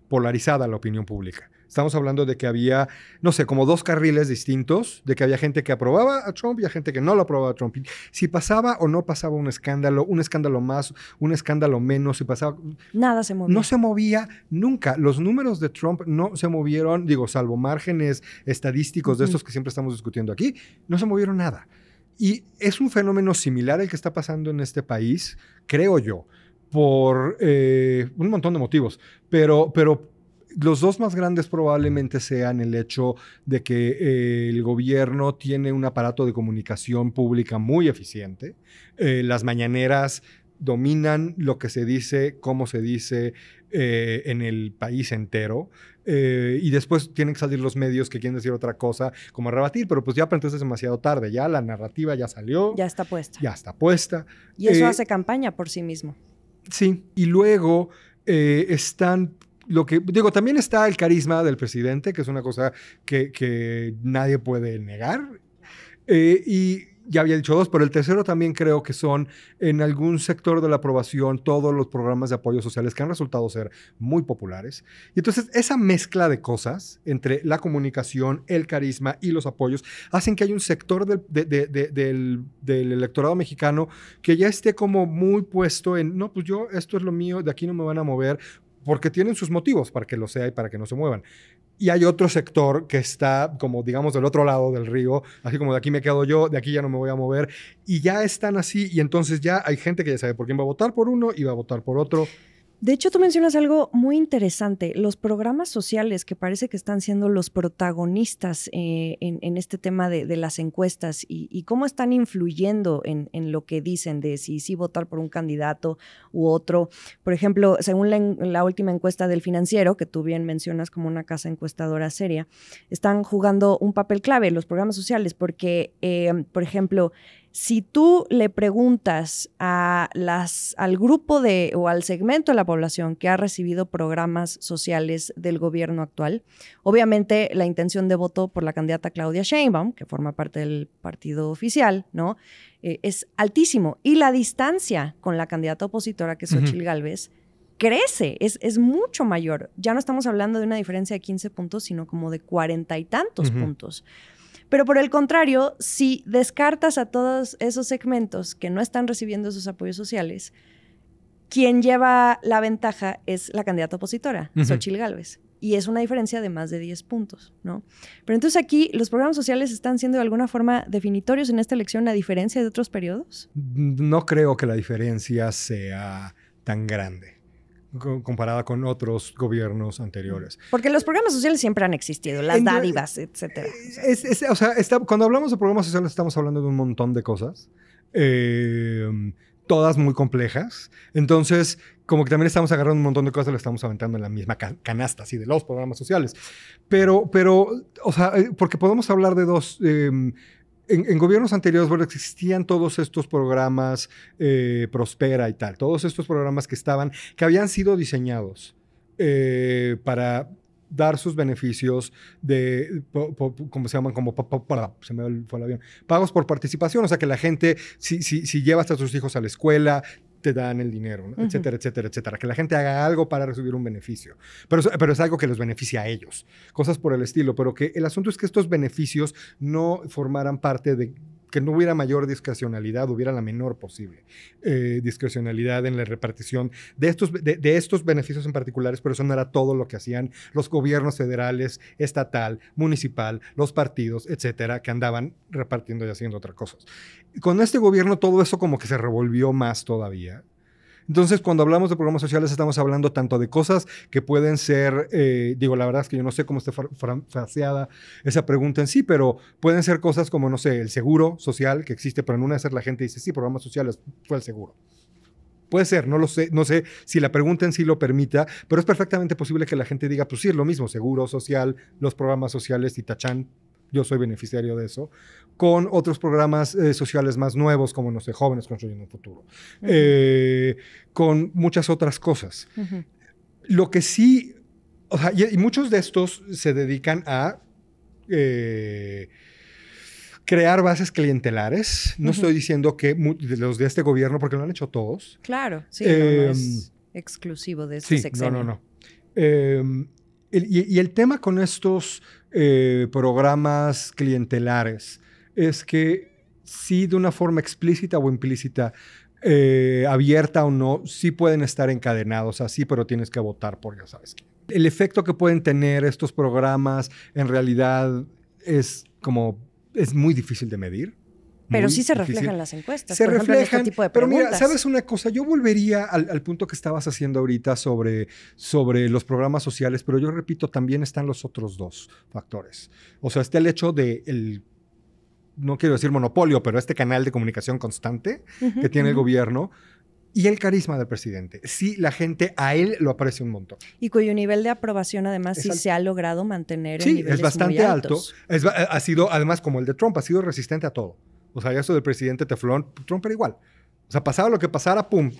S2: polarizada la opinión pública. Estamos hablando de que había, no sé, como dos carriles distintos, de que había gente que aprobaba a Trump y a gente que no lo aprobaba a Trump. Si pasaba o no pasaba un escándalo, un escándalo más, un escándalo menos, si pasaba...
S1: Nada se movía. No se
S2: movía nunca. Los números de Trump no se movieron, digo, salvo márgenes estadísticos de estos que siempre estamos discutiendo aquí, no se movieron nada. Y es un fenómeno similar al que está pasando en este país, creo yo, por eh, un montón de motivos, pero, pero los dos más grandes probablemente sean el hecho de que eh, el gobierno tiene un aparato de comunicación pública muy eficiente. Eh, las mañaneras dominan lo que se dice, cómo se dice eh, en el país entero. y después tienen que salir los medios que quieren decir otra cosa, como rebatir, pero pues ya para entonces es demasiado tarde, ya la narrativa ya salió. Ya está puesta. Ya está puesta. Y eso hace
S1: campaña por sí mismo.
S2: Sí, y luego están lo que digo, también está el carisma del presidente, que es una cosa que, nadie puede negar. Eh, y ya había dicho dos, pero el tercero también creo que son en algún sector de la aprobación todos los programas de apoyo sociales que han resultado ser muy populares. Y entonces esa mezcla de cosas entre la comunicación, el carisma y los apoyos hacen que haya un sector del electorado mexicano que ya esté como muy puesto en, no, pues yo esto es lo mío, de aquí no me van a mover, porque tienen sus motivos para que lo sea y para que no se muevan. Y hay otro sector que está como, digamos, del otro lado del río, así como de aquí me quedo yo, de aquí ya no me voy a mover, y ya están así, y entonces ya hay gente que ya sabe por quién va a votar por uno y va a votar por otro,
S1: de hecho, tú mencionas algo muy interesante, los programas sociales que parece que están siendo los protagonistas eh, en, este tema de, las encuestas y, cómo están influyendo en, lo que dicen de si sí votar por un candidato u otro. Por ejemplo, según la, última encuesta del financiero, que tú bien mencionas como una casa encuestadora seria, están jugando un papel clave los programas sociales porque, eh, por ejemplo, si tú le preguntas al grupo de o al segmento de la población que ha recibido programas sociales del gobierno actual, obviamente la intención de voto por la candidata Claudia Sheinbaum, que forma parte del partido oficial, ¿no? Eh, es altísimo. Y la distancia con la candidata opositora, que es Ochil Gálvez, crece, es, es, mucho mayor. Ya no estamos hablando de una diferencia de 15 puntos, sino como de cuarenta y tantos puntos. Pero por el contrario, si descartas a todos esos segmentos que no están recibiendo esos apoyos sociales, quien lleva la ventaja es la candidata opositora, Xochil Gálvez. Y es una diferencia de más de 10 puntos, ¿no? Pero entonces aquí los programas sociales están siendo de alguna forma definitorios en esta elección a diferencia de otros periodos.
S2: Mm, no creo que la diferencia sea tan grande comparada con otros gobiernos anteriores.
S1: Porque los programas sociales siempre han existido, las dádivas, etcétera.
S2: Eh, o sea, cuando hablamos de programas sociales estamos hablando de un montón de cosas, em, todas muy complejas. Entonces, como que también estamos agarrando un montón de cosas, lo estamos aventando en la misma canasta, así, de los programas sociales. Pero, pero, o sea, eh, porque podemos hablar de dos em, en, gobiernos anteriores, bueno, existían todos estos programas, eh, Prospera y tal, todos estos programas que estaban, que habían sido diseñados eh, para dar sus beneficios de, como ¿cómo se llaman? Como, para, se me fue el avión. Pagos por participación, o sea que la gente, si, si, si lleva hasta sus hijos a la escuela, te dan el dinero, etcétera, etcétera, etcétera. Que la gente haga algo para recibir un beneficio. Pero, pero es algo que les beneficia a ellos, cosas por el estilo. Pero que el asunto es que estos beneficios no formaran parte de que no hubiera mayor discrecionalidad, hubiera la menor posible eh, discrecionalidad en la repartición de estos, de, estos beneficios en particulares, pero eso no era todo lo que hacían los gobiernos federales, estatal, municipal, los partidos, etcétera, que andaban repartiendo y haciendo otras cosas. Con este gobierno todo eso como que se revolvió más todavía. Entonces, cuando hablamos de programas sociales, estamos hablando tanto de cosas que pueden ser, eh, digo, la verdad es que yo no sé cómo está fraseada esa pregunta en sí, pero pueden ser cosas como, no sé, el seguro social que existe, pero en una de esas la gente dice, sí, programas sociales fue el seguro. Puede ser, no lo sé, no sé si la pregunta en sí lo permita, pero es perfectamente posible que la gente diga, pues sí, es lo mismo, seguro, social, los programas sociales y tachán, yo soy beneficiario de eso, con otros programas eh, sociales más nuevos, como, no sé, Jóvenes Construyendo un Futuro, eh, con muchas otras cosas. Lo que sí, y, muchos de estos se dedican a... Eh, crear bases clientelares. No estoy diciendo que los de este gobierno, porque lo han hecho todos. Claro, sí, no, em, es
S1: exclusivo de este sí, No, no, no.
S2: Em, y, el tema con estos eh, programas clientelares, es que si de una forma explícita o implícita, eh, abierta o no, sí pueden estar encadenados así, pero tienes que votar por ya sabes quién. El efecto que pueden tener estos programas en realidad es como es muy difícil de medir pero sí se reflejan las encuestas. Se por este reflejan. Ejemplo, tipo de pero mira, ¿sabes una cosa? Yo volvería al, punto que estabas haciendo ahorita sobre, los programas sociales, pero yo repito, también están los otros dos factores. O sea, está el hecho de no quiero decir monopolio, pero este canal de comunicación constante que tiene el gobierno y el carisma del presidente. Sí, la gente a él lo aprecia un montón.
S1: Y cuyo nivel de aprobación además sí se ha logrado mantener. Sí, es bastante alto.
S2: ha sido, además como el de Trump, ha sido resistente a todo. O sea, ya eso del presidente Teflón, Trump era igual. O sea, pasaba lo que pasara, pum,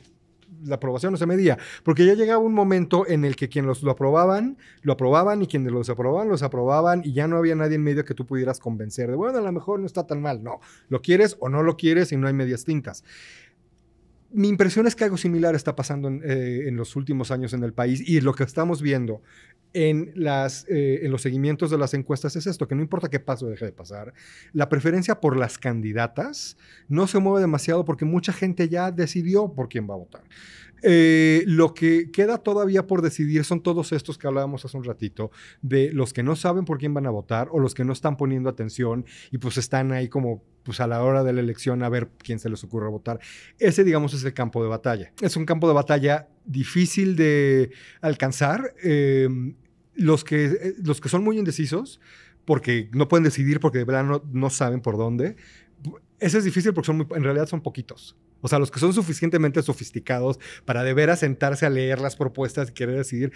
S2: la aprobación no se medía. Porque ya llegaba un momento en el que quienes lo aprobaban, lo aprobaban y quienes lo desaprobaban, los aprobaban y ya no había nadie en medio que tú pudieras convencer de, bueno, a lo mejor no está tan mal. No, lo quieres o no lo quieres y no hay medias tintas. Mi impresión es que algo similar está pasando en, eh, en los últimos años en el país y lo que estamos viendo en, las, eh, en los seguimientos de las encuestas es esto, que no importa qué paso deje de pasar, la preferencia por las candidatas no se mueve demasiado porque mucha gente ya decidió por quién va a votar. Eh, lo que queda todavía por decidir son todos estos que hablábamos hace un ratito, de los que no saben por quién van a votar o los que no están poniendo atención y pues están ahí como pues a la hora de la elección a ver quién se les ocurre votar. Ese, digamos, es el campo de batalla. Es un campo de batalla difícil de alcanzar. Em, los que, eh, los que son muy indecisos, porque no pueden decidir, porque de verdad no, saben por dónde, eso es difícil porque son en realidad son poquitos. O sea, los que son suficientemente sofisticados para deber veras sentarse a leer las propuestas y querer decidir,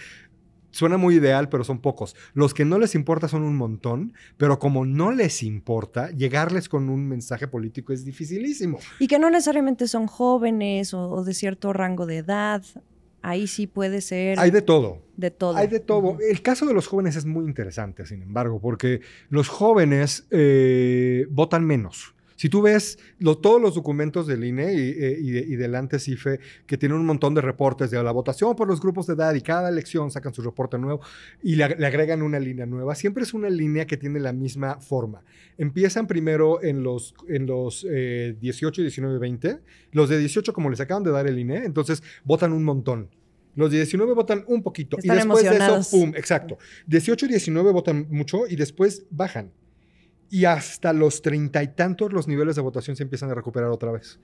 S2: suena muy ideal, pero son pocos. Los que no les importa son un montón, pero como no les importa, llegarles con un mensaje político es dificilísimo.
S1: Y que no necesariamente son jóvenes o de cierto rango de edad ahí sí puede ser. Hay de todo. De
S2: todo. Hay de todo. El caso de los jóvenes es muy interesante, sin embargo, porque los jóvenes eh, votan menos. Si tú ves todos los documentos del INE eh, y, del Antecife, que tienen un montón de reportes de la votación por los grupos de edad y cada elección sacan su reporte nuevo y le, agregan una línea nueva, siempre es una línea que tiene la misma forma. Empiezan primero en los, en los 18, 19, 20. Los de 18, como les acaban de dar el INE, entonces votan un montón. Los 19 votan un poquito. y después de eso, pum, exacto. 18 y 19 votan mucho y después bajan y hasta los treinta y tantos los niveles de votación se empiezan a recuperar otra vez.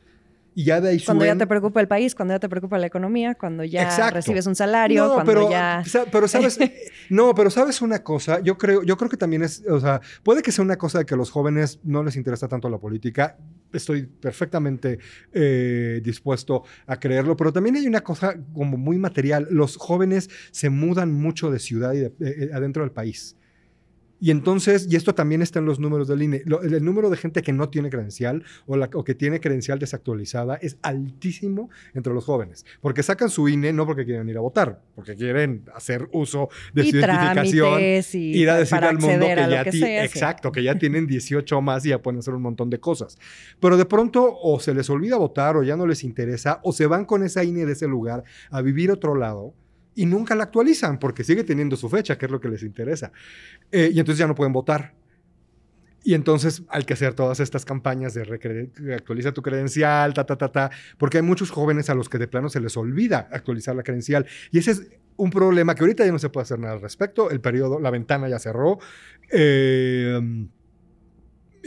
S2: Y ya de ahí Cuando ya te
S1: preocupa el país, cuando ya te preocupa la economía, cuando ya recibes un salario, cuando pero, ya...
S2: Pero sabes, [laughs] no, pero sabes una cosa, yo creo, yo creo que también es, o sea, puede que sea una cosa de que a los jóvenes no les interesa tanto la política, estoy perfectamente eh, dispuesto a creerlo, pero también hay una cosa como muy material, los jóvenes se mudan mucho de ciudad y eh, eh, adentro del país. Y entonces, y esto también está en los números del INE, el, número de gente que no tiene credencial o, la, que tiene credencial desactualizada es altísimo entre los jóvenes, porque sacan su INE no porque quieren ir a votar, porque quieren hacer uso de su identificación, ir a decir al mundo que ya, exacto, que ya [laughs] tienen 18 más y ya pueden hacer un montón de cosas. Pero de pronto o se les olvida votar o ya no les interesa o se van con esa INE de ese lugar a vivir otro lado y nunca la actualizan porque sigue teniendo su fecha, que es lo que les interesa. Eh, y entonces ya no pueden votar. Y entonces hay que hacer todas estas campañas de actualiza tu credencial, ta, ta, ta, ta, porque hay muchos jóvenes a los que de plano se les olvida actualizar la credencial. Y ese es un problema que ahorita ya no se puede hacer nada al respecto. El periodo, la ventana ya cerró. Eh,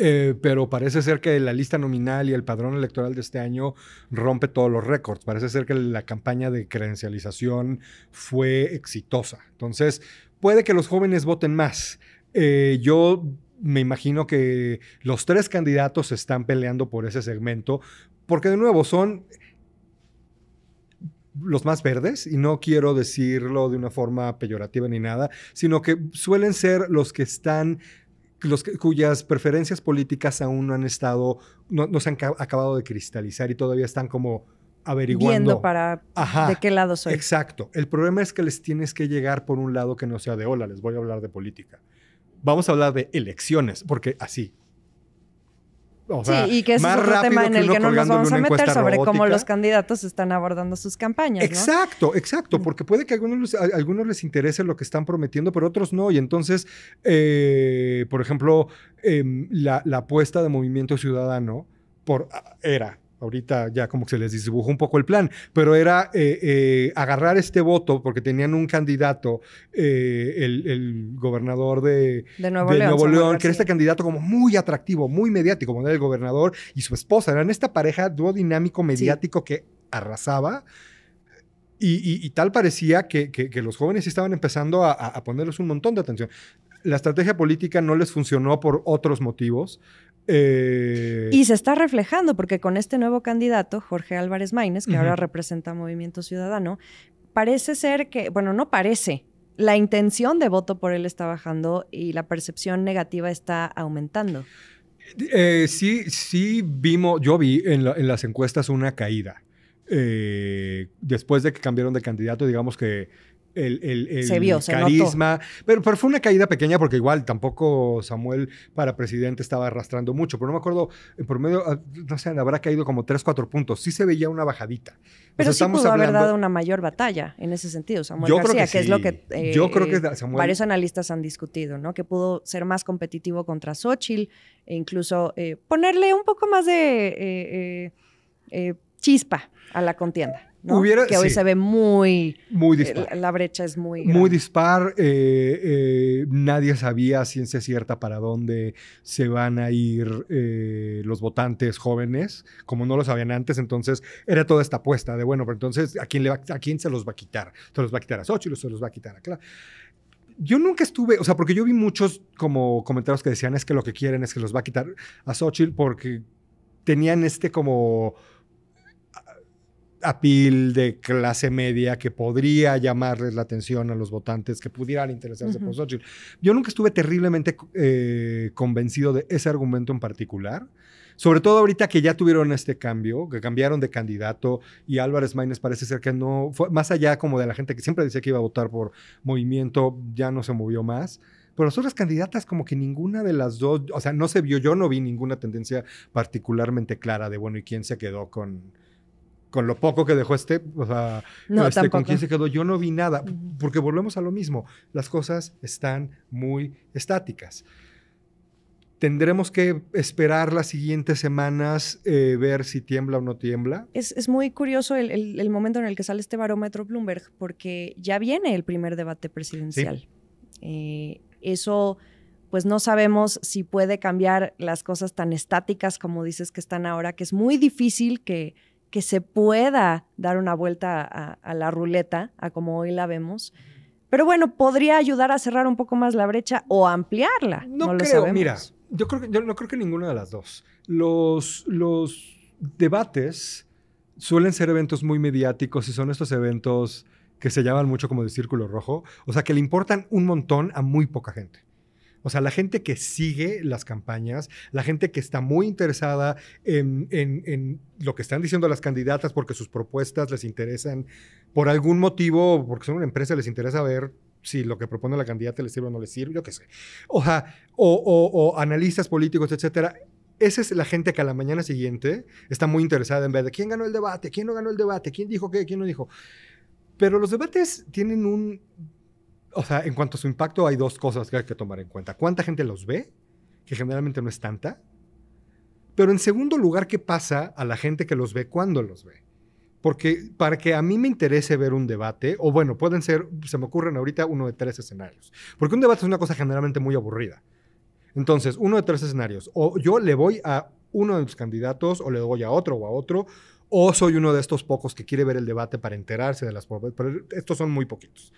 S2: eh, pero parece ser que la lista nominal y el padrón electoral de este año rompe todos los récords. Parece ser que la campaña de credencialización fue exitosa. Entonces, puede que los jóvenes voten más. Eh, yo me imagino que los tres candidatos están peleando por ese segmento, porque de nuevo son los más verdes, y no quiero decirlo de una forma peyorativa ni nada, sino que suelen ser los que están cuyas preferencias políticas aún no han estado, no, se han acabado de cristalizar y todavía están como averiguando. para de qué lado soy. Exacto. El problema es que les tienes que llegar por un lado que no sea de hola, les voy a hablar de política. Vamos a hablar de elecciones, porque así, sí, y que es otro tema en el que, no nos vamos a meter sobre cómo los
S1: candidatos están abordando sus campañas. Exacto,
S2: exacto, mm. porque puede que a algunos, algunos les interese lo que están prometiendo, pero otros no. Y entonces, eh, por ejemplo, em, la, la apuesta de Movimiento Ciudadano por, ah, era ahorita ya como que se les dibujó un poco el plan, pero era eh, eh, agarrar este voto porque tenían un candidato, eh, el, gobernador de, de Nuevo León, que era este candidato como muy atractivo, muy mediático, como era el gobernador y su esposa, eran esta pareja dúo dinámico mediático que arrasaba. Y, tal parecía que, los jóvenes estaban empezando a, ponerles un montón de atención. La estrategia política no les funcionó por otros motivos. Eh, y se
S1: está reflejando, porque con este nuevo candidato, Jorge Álvarez Maínez, que ahora representa Movimiento Ciudadano, parece ser que, bueno, no parece, la intención de voto por él está bajando y la percepción negativa está aumentando.
S2: Eh, sí, sí vimos, yo vi en, las encuestas una caída. Eh, después de que cambiaron de candidato, digamos que el, el, el carisma. pero, fue una caída pequeña porque igual tampoco Samuel para presidente estaba arrastrando mucho. Pero no me acuerdo, en promedio, ah, no sé, habrá caído como 3, 4 puntos. Sí se veía una bajadita. Pero sí pudo haber dado
S1: una mayor batalla en ese sentido, Samuel Yo creo que, es lo que, eh, Yo creo que eh, varios analistas han discutido, ¿no? Que pudo ser más competitivo contra Xochitl e incluso eh, ponerle un poco más de chispa a la contienda que hoy se ve muy... Muy eh, dispar. La, brecha es muy... Muy
S2: dispar. Eh, eh, nadie sabía ciencia cierta para dónde se van a ir los votantes jóvenes, como no lo sabían antes. Entonces era toda esta apuesta de, bueno, pero entonces, ¿a quién, se los va a quitar? ¿Se los va a quitar a Xochitl? ¿Se los va a quitar a Clara? yo nunca estuve, o sea, porque yo vi muchos como comentarios que decían es que lo que quieren es que los va a quitar a Xochitl porque tenían este como apil de clase media que podría llamarles la atención a los votantes que pudieran interesarse por nosotros Yo nunca estuve terriblemente eh, convencido de ese argumento en particular. Sobre todo ahorita que ya tuvieron este cambio, que cambiaron de candidato y Álvarez Maínez parece ser que no fue más allá como de la gente que siempre decía que iba a votar por movimiento, ya no se movió más. Pero las otras candidatas, como que ninguna de las dos, o sea, no se vio, yo no vi ninguna tendencia particularmente clara de, bueno, ¿y quién se quedó con, con lo poco que dejó este, o sea, este, con quién se quedó, yo no vi nada, porque volvemos a lo mismo, las cosas están muy estáticas. Tendremos que esperar las siguientes semanas, eh, ver si tiembla o no tiembla. Es,
S1: muy curioso el, momento en el que sale este barómetro Bloomberg, porque ya viene el primer debate presidencial. Eh, eso pues no sabemos si puede cambiar las cosas tan estáticas como dices que están ahora, que es muy difícil que, que se pueda dar una vuelta a, la ruleta, a como hoy la vemos. Pero bueno, podría ayudar a cerrar un poco más la brecha o ampliarla. No, creo, mira,
S2: yo, creo, yo no creo que ninguna de las dos. Los, los debates suelen ser eventos muy mediáticos y son estos eventos que se llaman mucho como de círculo rojo, o sea, que le importan un montón a muy poca gente. O sea, la gente que sigue las campañas, la gente que está muy interesada en, en, en, lo que están diciendo las candidatas porque sus propuestas les interesan, por algún motivo, porque son una empresa, les interesa ver si lo que propone la candidata les sirve o no les sirve, yo qué sé. O sea, o, o, o analistas políticos, etcétera. Esa es la gente que a la mañana siguiente está muy interesada en ver de quién ganó el debate, quién no ganó el debate, quién dijo qué, quién no dijo. Pero los debates tienen un o sea, en cuanto a su impacto, hay dos cosas que hay que tomar en cuenta. ¿Cuánta gente los ve? Que generalmente no es tanta. Pero en segundo lugar, ¿qué pasa a la gente que los ve cuando los ve? Porque para que a mí me interese ver un debate, o bueno, pueden ser, se me ocurren ahorita uno de tres escenarios. Porque un debate es una cosa generalmente muy aburrida. Entonces, uno de tres escenarios. O yo le voy a uno de los candidatos, o le doy a otro o a otro, o soy uno de estos pocos que quiere ver el debate para enterarse de las propuestas. Pero estos son muy poquitos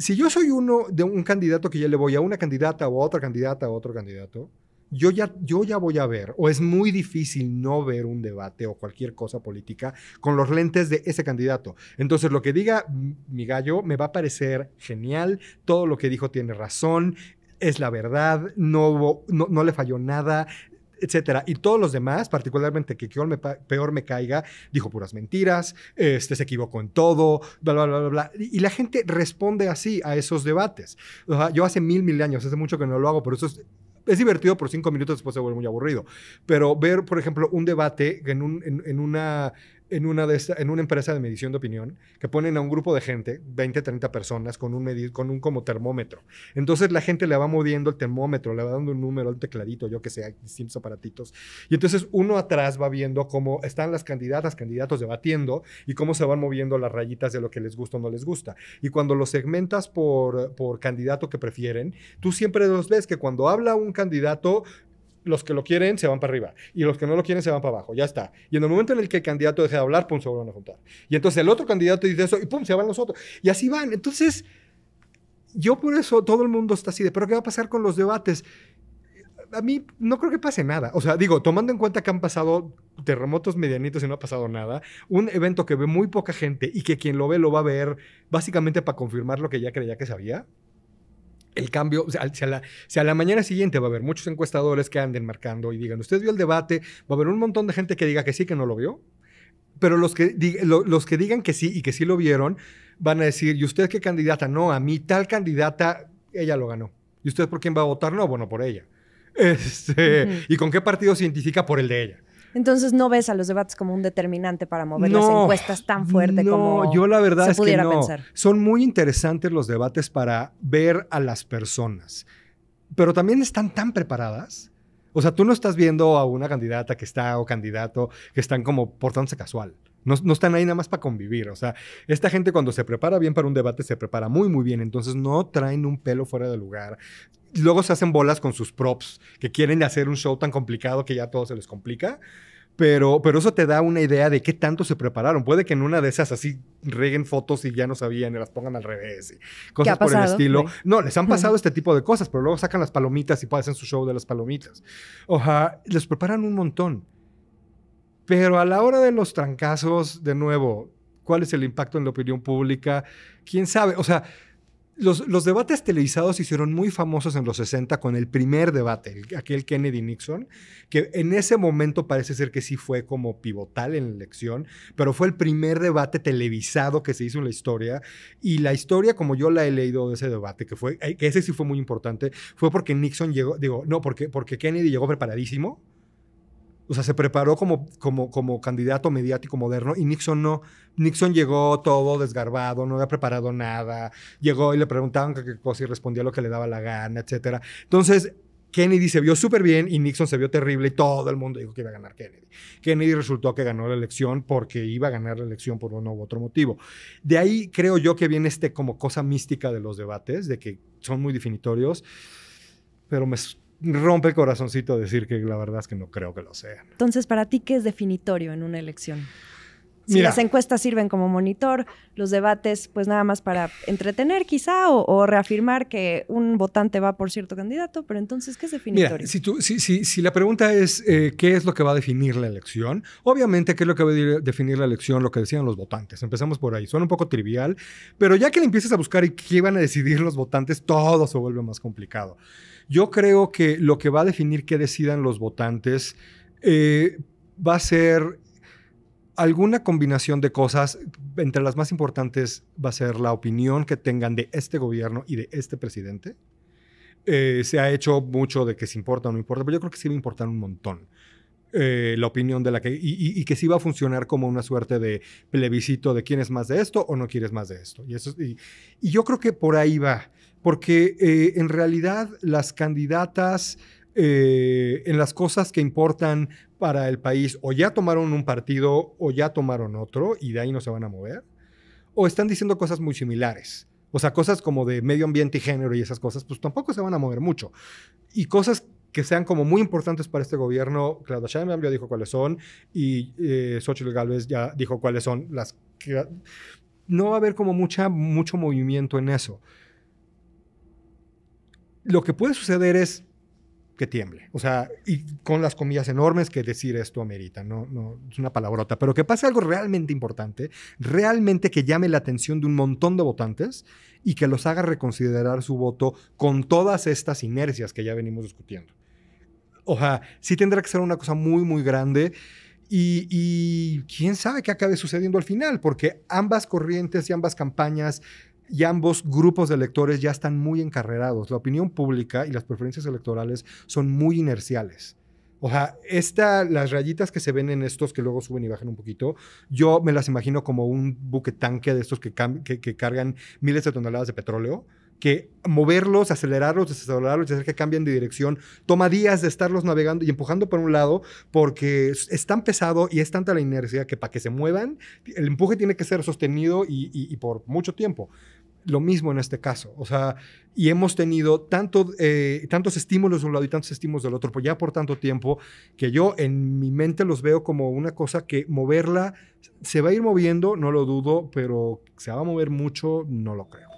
S2: si yo soy uno de un candidato que ya le voy a una candidata o a otra candidata o a otro candidato, yo ya, yo ya voy a ver, o es muy difícil no ver un debate o cualquier cosa política con los lentes de ese candidato. Entonces, lo que diga mi gallo me va a parecer genial, todo lo que dijo tiene razón, es la verdad, no le falló nada, etcétera. Y todos los demás, particularmente que peor me, caiga, dijo puras mentiras, este se equivocó en todo, bla, bla, bla, bla. Y, y la gente responde así a esos debates. yo hace mil, mil años, hace mucho que no lo hago, pero eso es divertido por cinco minutos, después se vuelve muy aburrido. Pero ver, por ejemplo, un debate en, un, en, una, en una, de en una empresa de medición de opinión que ponen a un grupo de gente, 20, 30 personas, con un, con un como termómetro. Entonces la gente le va moviendo el termómetro, le va dando un número, al tecladito, yo que sé, distintos aparatitos. Y entonces uno atrás va viendo cómo están las candidatas, candidatos debatiendo y cómo se van moviendo las rayitas de lo que les gusta o no les gusta. Y cuando los segmentas por, por candidato que prefieren, tú siempre los ves que cuando habla un candidato los que lo quieren se van para arriba y los que no lo quieren se van para abajo, ya está. Y en el momento en el que el candidato deja de hablar, pum, se van a juntar. Y entonces el otro candidato dice eso y pum, se van los otros. Y así van. Entonces, yo por eso todo el mundo está así de, pero ¿qué va a pasar con los debates? A mí no creo que pase nada. O sea, digo, tomando en cuenta que han pasado terremotos medianitos y no ha pasado nada, un evento que ve muy poca gente y que quien lo ve lo va a ver básicamente para confirmar lo que ya creía que sabía el cambio, o sea, si a, la, mañana siguiente va a haber muchos encuestadores que anden marcando y digan, usted vio el debate, va a haber un montón de gente que diga que sí, que no lo vio, pero los que, los que digan que sí y que sí lo vieron, van a decir, ¿y usted qué candidata? No, a mí tal candidata, ella lo ganó. ¿Y usted por quién va a votar? No, bueno, por ella. [laughs] Este, ¿Y con qué partido se identifica? Por el de ella.
S1: Entonces no ves a los debates como un determinante para mover las encuestas tan fuerte como yo la verdad es que no.
S2: Son muy interesantes los debates para ver a las personas, pero también están tan preparadas. O sea, tú no estás viendo a una candidata que está o candidato que están como portándose casual. No, no, están ahí nada más para convivir. O sea, esta gente cuando se prepara bien para un debate se prepara muy, muy bien. Entonces no traen un pelo fuera de lugar luego se hacen bolas con sus props, que quieren hacer un show tan complicado que ya todo se les complica. Pero, pero eso te da una idea de qué tanto se prepararon. Puede que en una de esas así reguen fotos y ya no sabían y las pongan al revés y cosas por el estilo. No, les han pasado este tipo de cosas, pero luego sacan las palomitas y hacen su show de las palomitas. Oja, les preparan un montón. Pero a la hora de los trancazos, de nuevo, ¿cuál es el impacto en la opinión pública? ¿Quién sabe? O sea, los, debates televisados se hicieron muy famosos en los 60 con el primer debate, aquel Kennedy-Nixon, que en ese momento parece ser que sí fue como pivotal en la elección, pero fue el primer debate televisado que se hizo en la historia. Y la historia, como yo la he leído de ese debate, que, fue, que ese sí fue muy importante, fue porque Nixon llegó, digo, no, porque, porque Kennedy llegó preparadísimo o sea, se preparó como, como, como candidato mediático moderno y Nixon no. Nixon llegó todo desgarbado, no había preparado nada. Llegó y le preguntaban qué cosa y respondía lo que le daba la gana, etc. Entonces, Kennedy se vio súper bien y Nixon se vio terrible y todo el mundo dijo que iba a ganar Kennedy. Kennedy resultó que ganó la elección porque iba a ganar la elección por uno u otro motivo. De ahí creo yo que viene este como cosa mística de los debates, de que son muy definitorios, pero me rompe el corazoncito decir que la verdad es que no creo que lo sea.
S1: Entonces, ¿para ti qué es definitorio en una elección? Si las encuestas sirven como monitor, los debates, pues nada más para entretener quizá o, reafirmar que un votante va por cierto candidato, pero entonces, ¿qué es definitorio?
S2: Mira, si, la pregunta es eh, qué es lo que va a definir la elección, obviamente, ¿qué es lo que va a definir la elección? Lo que decían los votantes. Empezamos por ahí. Suena un poco trivial, pero ya que le empiezas a buscar y qué van a decidir los votantes, todo se vuelve más complicado. Yo creo que lo que va a definir qué decidan los votantes eh, va a ser alguna combinación de cosas, entre las más importantes va a ser la opinión que tengan de este gobierno y de este presidente. Eh, se ha hecho mucho de que se importa o no importa, pero yo creo que sí va a importar un montón. Eh, la opinión de la que, y, que sí va a funcionar como una suerte de plebiscito de quién es más de esto o no quieres más de esto. Y, eso, y, yo creo que por ahí va, porque eh, en realidad las candidatas... Eh, en las cosas que importan para el país, o ya tomaron un partido o ya tomaron otro y de ahí no se van a mover, o están diciendo cosas muy similares. O sea, cosas como de medio ambiente y género y esas cosas, pues tampoco se van a mover mucho. Y cosas que sean como muy importantes para este gobierno. Claudia Sheinbaum ya dijo cuáles son y eh, Xochitl Galvez ya dijo cuáles son las No va a haber como mucha, mucho movimiento en eso. Lo que puede suceder es que tiemble. O sea, y con las comillas enormes que decir esto amerita, no, es una palabrota, pero que pase algo realmente importante, realmente que llame la atención de un montón de votantes y que los haga reconsiderar su voto con todas estas inercias que ya venimos discutiendo. O sea, sí tendrá que ser una cosa muy, muy grande. y quién sabe qué acabe sucediendo al final, porque ambas corrientes y ambas campañas y ambos grupos de electores ya están muy encarrerados. La opinión pública y las preferencias electorales son muy inerciales. O sea, las rayitas que se ven en estos que luego suben y bajan un poquito, yo me las imagino como un buque tanque de estos que, que, cargan miles de toneladas de petróleo, que moverlos, acelerarlos, desacelerarlos hacer que cambien de dirección toma días de estarlos navegando y empujando por un lado porque es tan pesado y es tanta la inercia que para que se muevan, el empuje tiene que ser sostenido y por mucho tiempo. Lo mismo en este caso, o sea, y hemos tenido tanto, eh, tantos estímulos de un lado y tantos estímulos del otro, pues ya por tanto tiempo, que yo en mi mente los veo como una cosa que moverla se va a ir moviendo, no lo dudo, pero se va a mover mucho, no lo creo.